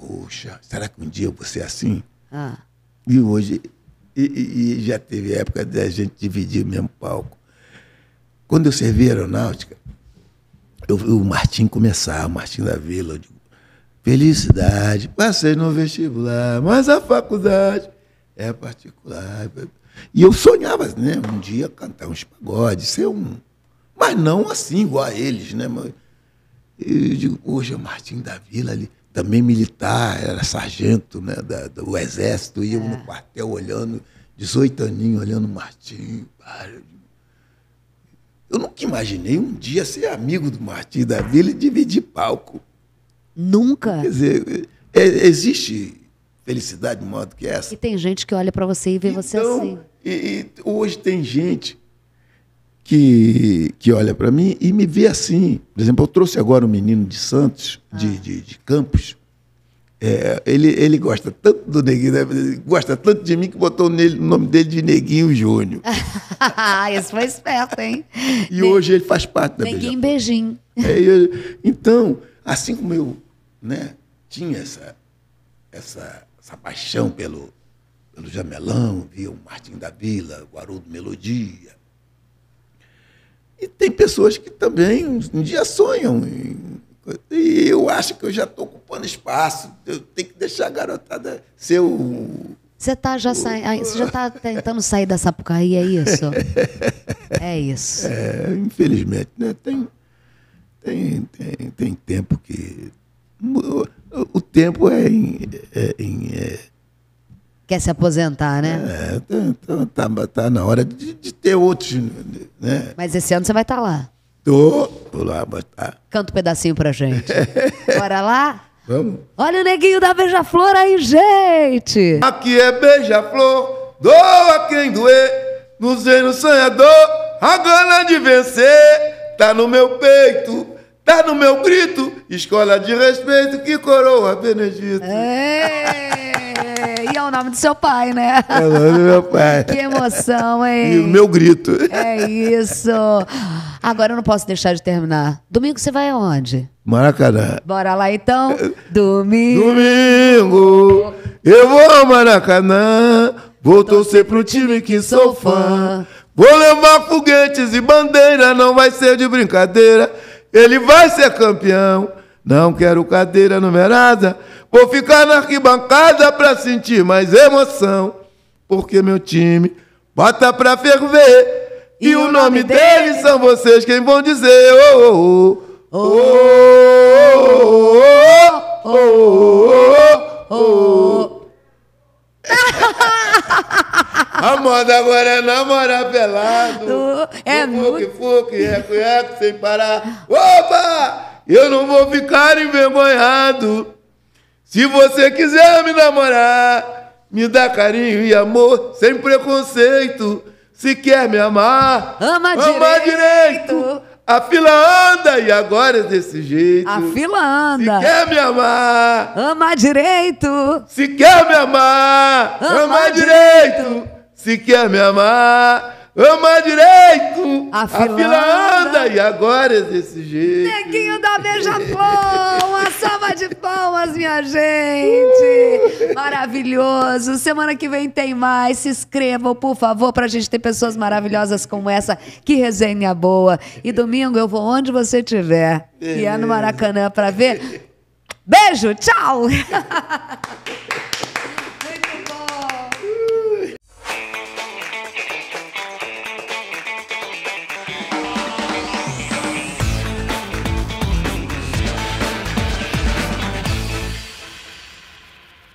Poxa, será que um dia eu vou ser assim? Ah. E hoje, e, e já teve época da gente dividir o mesmo palco. Quando eu servi aeronáutica, eu vi o Martim começar, o Martim da Vila, eu digo, felicidade, passei no vestibular, mas a faculdade é particular. E eu sonhava, né, um dia cantar uns pagodes, ser um. Mas não assim, igual a eles, né? Mas eu digo, poxa, Martim da Vila ali também militar, era sargento né, da, do exército, ia é. no quartel olhando, 18 aninhos olhando o Martim. Eu nunca imaginei um dia ser amigo do Martim da Vila e dividir palco. Nunca? Quer dizer, é, existe felicidade de modo que é essa? E tem gente que olha para você e vê então, você assim. E, e hoje tem gente que, que olha para mim e me vê assim. Por exemplo, eu trouxe agora um menino de Santos, de, ah. de, de Campos. É, ele, ele gosta tanto do Neguinho, né? gosta tanto de mim que botou nele, o nome dele de Neguinho Júnior. Isso foi esperto, hein? E hoje ele faz parte da Neguinho Beijinho. É, eu, então, assim como eu né, tinha essa, essa, essa paixão pelo, pelo Jamelão, via o Martim da Vila, Guarulho Melodia, e tem pessoas que também um dia sonham. E, eu acho que eu já estou ocupando espaço. Eu tenho que deixar a garotada ser o. Você tá já, sa... Você já tá tentando sair da Sapucaí, é isso? é isso. É, infelizmente, né? Tem, tem, tem, tem tempo que. O, o tempo é, em, é, em é quer se aposentar, né? É, tá, tá, tá na hora de, de, ter outros, né? Mas esse ano você vai estar tá lá. Tô, tô lá, mas tá. Canta um pedacinho pra gente. Bora lá? Vamos. Olha o neguinho da beija-flor aí, gente! Aqui é beija-flor, doa quem doer, no zeno sonhador, a gana de vencer, tá no meu peito, tá no meu grito, escola de respeito que coroa Benedito. É. É, e é o nome do seu pai, né? É o nome do meu pai. Que emoção, hein? E o meu grito. É isso. Agora eu não posso deixar de terminar. Domingo você vai aonde? Maracanã. Bora lá então. Domingo. Domingo. Eu vou ao Maracanã. Vou torcer pro time que sou fã. Vou levar foguetes e bandeira, não vai ser de brincadeira. Ele vai ser campeão. Não quero cadeira numerada, vou ficar na arquibancada pra sentir mais emoção, porque meu time bota pra ferver e, e o nome, nome dele são vocês quem vão dizer. Oh, oh, oh, oh, A moda agora é namorar pelado. É muito. Fuque, fuque, recueco, sem parar. Opa! Eu não vou ficar envergonhado. Se você quiser me namorar, me dá carinho e amor sem preconceito. Se quer me amar, ama, ama direito. direito. A fila anda e agora é desse jeito. A fila anda. Se quer me amar, ama direito. Se quer me amar, ama, ama direito. direito. Se quer me amar, Ama direito! A a fila anda. E agora é desse jeito. Neguinho da Beija-Flor! Uma salva de palmas, minha gente! Uh! Maravilhoso! Semana que vem tem mais. Se inscrevam, por favor, pra gente ter pessoas maravilhosas como essa. Que resenha boa! E domingo eu vou onde você estiver. E é no Maracanã pra ver. Beijo! Tchau!